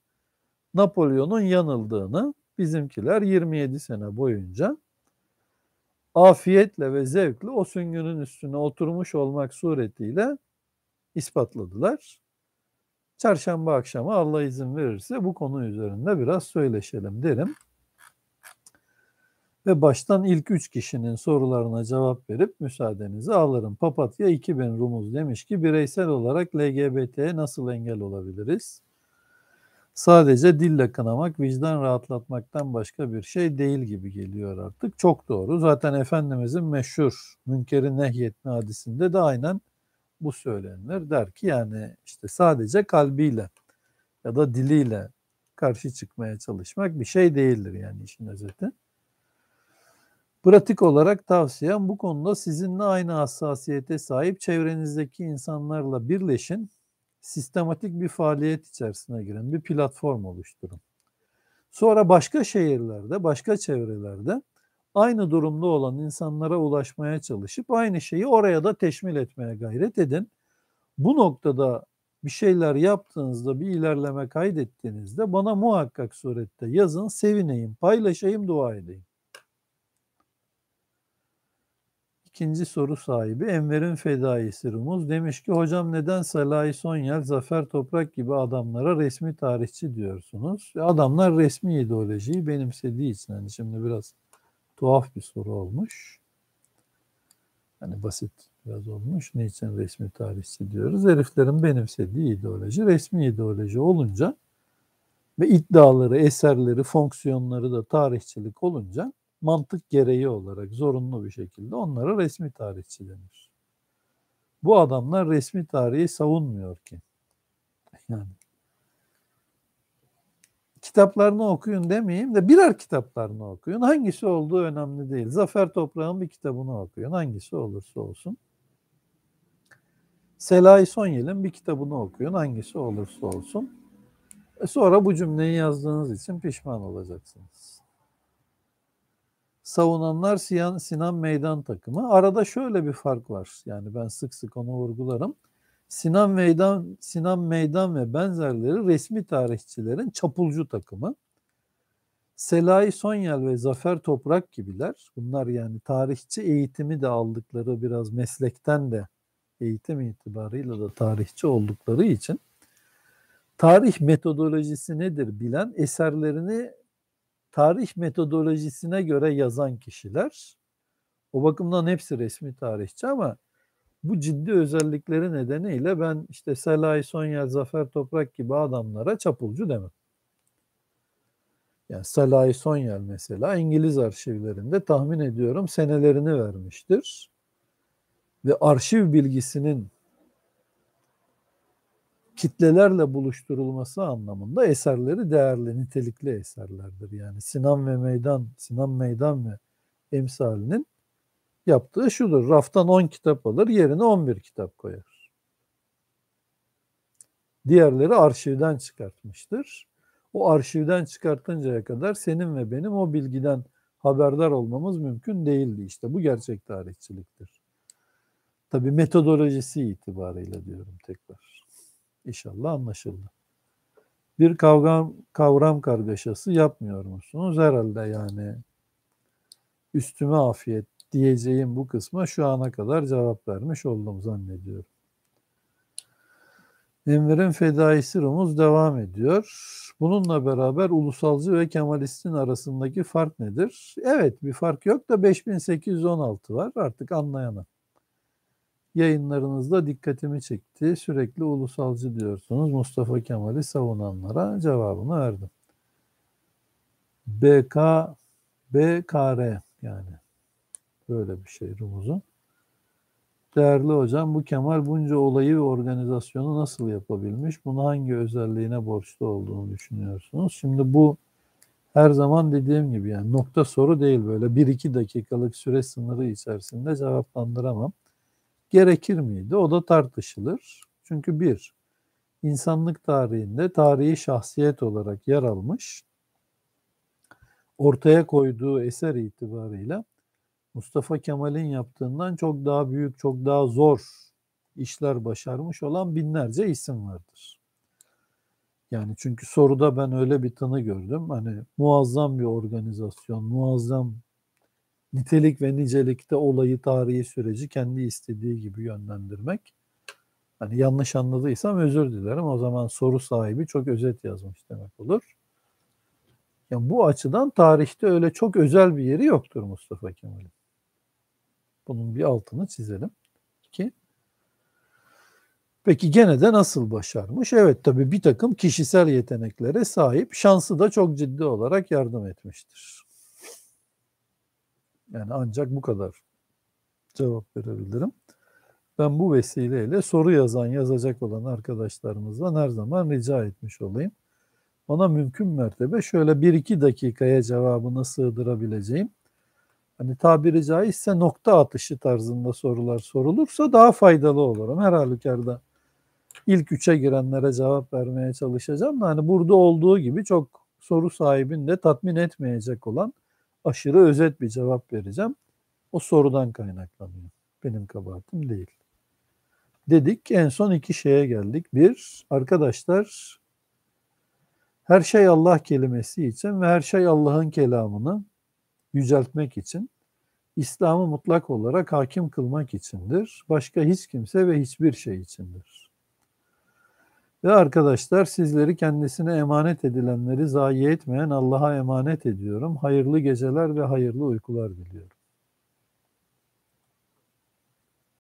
Napolyon'un yanıldığını bizimkiler 27 sene boyunca afiyetle ve zevkle o süngünün üstüne oturmuş olmak suretiyle ispatladılar. Çarşamba akşamı Allah izin verirse bu konu üzerinde biraz söyleşelim derim. Ve baştan ilk üç kişinin sorularına cevap verip müsaadenizi alırım. Papatya 2000 rumuz demiş ki bireysel olarak LGBT'ye nasıl engel olabiliriz? sadece dille kınamak, vicdan rahatlatmaktan başka bir şey değil gibi geliyor artık. Çok doğru. Zaten Efendimizin meşhur münkeri nehyetme hadisinde de aynen bu söylenir. Der ki yani işte sadece kalbiyle ya da diliyle karşı çıkmaya çalışmak bir şey değildir yani işin özeti. Pratik olarak tavsiyem bu konuda sizinle aynı hassasiyete sahip çevrenizdeki insanlarla birleşin sistematik bir faaliyet içerisine giren bir platform oluşturun. Sonra başka şehirlerde, başka çevrelerde aynı durumda olan insanlara ulaşmaya çalışıp aynı şeyi oraya da teşmil etmeye gayret edin. Bu noktada bir şeyler yaptığınızda, bir ilerleme kaydettiğinizde bana muhakkak surette yazın, sevineyim, paylaşayım, dua edeyim. ikinci soru sahibi Enver'in fedaisi Rumuz demiş ki hocam neden Salahi Sonyal, Zafer Toprak gibi adamlara resmi tarihçi diyorsunuz? E, adamlar resmi ideolojiyi benimsediği için hani şimdi biraz tuhaf bir soru olmuş. Hani basit biraz olmuş. Niçin resmi tarihçi diyoruz? Heriflerin benimsediği ideoloji resmi ideoloji olunca ve iddiaları, eserleri, fonksiyonları da tarihçilik olunca mantık gereği olarak zorunlu bir şekilde onlara resmi tarihçi denir. Bu adamlar resmi tarihi savunmuyor ki. *laughs* Yani kitaplarını okuyun demeyeyim de birer kitaplarını okuyun. Hangisi olduğu önemli değil. Zafer toprağının bir kitabını okuyun. Hangisi olursa olsun. Selay Sonyel'in bir kitabını okuyun. Hangisi olursa olsun. E, sonra bu cümleyi yazdığınız için pişman olacaksınız savunanlar Sinan, Sinan Meydan takımı. Arada şöyle bir fark var. Yani ben sık sık onu vurgularım. Sinan Meydan, Sinan Meydan ve benzerleri resmi tarihçilerin çapulcu takımı. Selahi Sonyal ve Zafer Toprak gibiler. Bunlar yani tarihçi eğitimi de aldıkları biraz meslekten de eğitim itibarıyla da tarihçi oldukları için tarih metodolojisi nedir bilen eserlerini tarih metodolojisine göre yazan kişiler. O bakımdan hepsi resmi tarihçi ama bu ciddi özellikleri nedeniyle ben işte Selahi Sonya, Zafer Toprak gibi adamlara çapulcu demem. Yani Selahi Sonyal mesela İngiliz arşivlerinde tahmin ediyorum senelerini vermiştir. Ve arşiv bilgisinin kitlelerle buluşturulması anlamında eserleri değerli, nitelikli eserlerdir. Yani Sinan ve Meydan, Sinan Meydan ve emsalinin yaptığı şudur. Raftan 10 kitap alır, yerine 11 kitap koyar. Diğerleri arşivden çıkartmıştır. O arşivden çıkartıncaya kadar senin ve benim o bilgiden haberdar olmamız mümkün değildi. İşte bu gerçek tarihçiliktir. Tabii metodolojisi itibarıyla diyorum tekrar. İnşallah anlaşıldı. Bir kavram, kavram kargaşası yapmıyor musunuz? Herhalde yani üstüme afiyet diyeceğim bu kısma şu ana kadar cevap vermiş oldum zannediyorum. Enver'in fedaisi Rumuz devam ediyor. Bununla beraber ulusalcı ve Kemalistin arasındaki fark nedir? Evet bir fark yok da 5816 var artık anlayana yayınlarınızda dikkatimi çekti. Sürekli ulusalcı diyorsunuz. Mustafa Kemal'i savunanlara cevabını verdim. BK, BKR yani böyle bir şey Rumuz'un. Değerli hocam bu Kemal bunca olayı ve organizasyonu nasıl yapabilmiş? Bunu hangi özelliğine borçlu olduğunu düşünüyorsunuz? Şimdi bu her zaman dediğim gibi yani nokta soru değil böyle bir iki dakikalık süre sınırı içerisinde cevaplandıramam gerekir miydi? O da tartışılır. Çünkü bir, insanlık tarihinde tarihi şahsiyet olarak yer almış, ortaya koyduğu eser itibarıyla Mustafa Kemal'in yaptığından çok daha büyük, çok daha zor işler başarmış olan binlerce isim vardır. Yani çünkü soruda ben öyle bir tanı gördüm. Hani muazzam bir organizasyon, muazzam nitelik ve nicelikte olayı, tarihi süreci kendi istediği gibi yönlendirmek. Hani yanlış anladıysam özür dilerim. O zaman soru sahibi çok özet yazmış demek olur. Yani bu açıdan tarihte öyle çok özel bir yeri yoktur Mustafa Kemal'in. Bunun bir altını çizelim ki Peki gene de nasıl başarmış? Evet tabii bir takım kişisel yeteneklere sahip, şansı da çok ciddi olarak yardım etmiştir. Yani ancak bu kadar cevap verebilirim. Ben bu vesileyle soru yazan, yazacak olan arkadaşlarımızdan her zaman rica etmiş olayım. Ona mümkün mertebe şöyle bir iki dakikaya cevabını sığdırabileceğim. Hani tabiri caizse nokta atışı tarzında sorular sorulursa daha faydalı olurum. Her halükarda ilk üçe girenlere cevap vermeye çalışacağım hani burada olduğu gibi çok soru sahibini de tatmin etmeyecek olan aşırı özet bir cevap vereceğim. O sorudan kaynaklanıyor. Benim kabahatim değil. Dedik en son iki şeye geldik. Bir, arkadaşlar her şey Allah kelimesi için ve her şey Allah'ın kelamını yüceltmek için İslam'ı mutlak olarak hakim kılmak içindir. Başka hiç kimse ve hiçbir şey içindir. Ve arkadaşlar sizleri kendisine emanet edilenleri zayi etmeyen Allah'a emanet ediyorum. Hayırlı geceler ve hayırlı uykular diliyorum.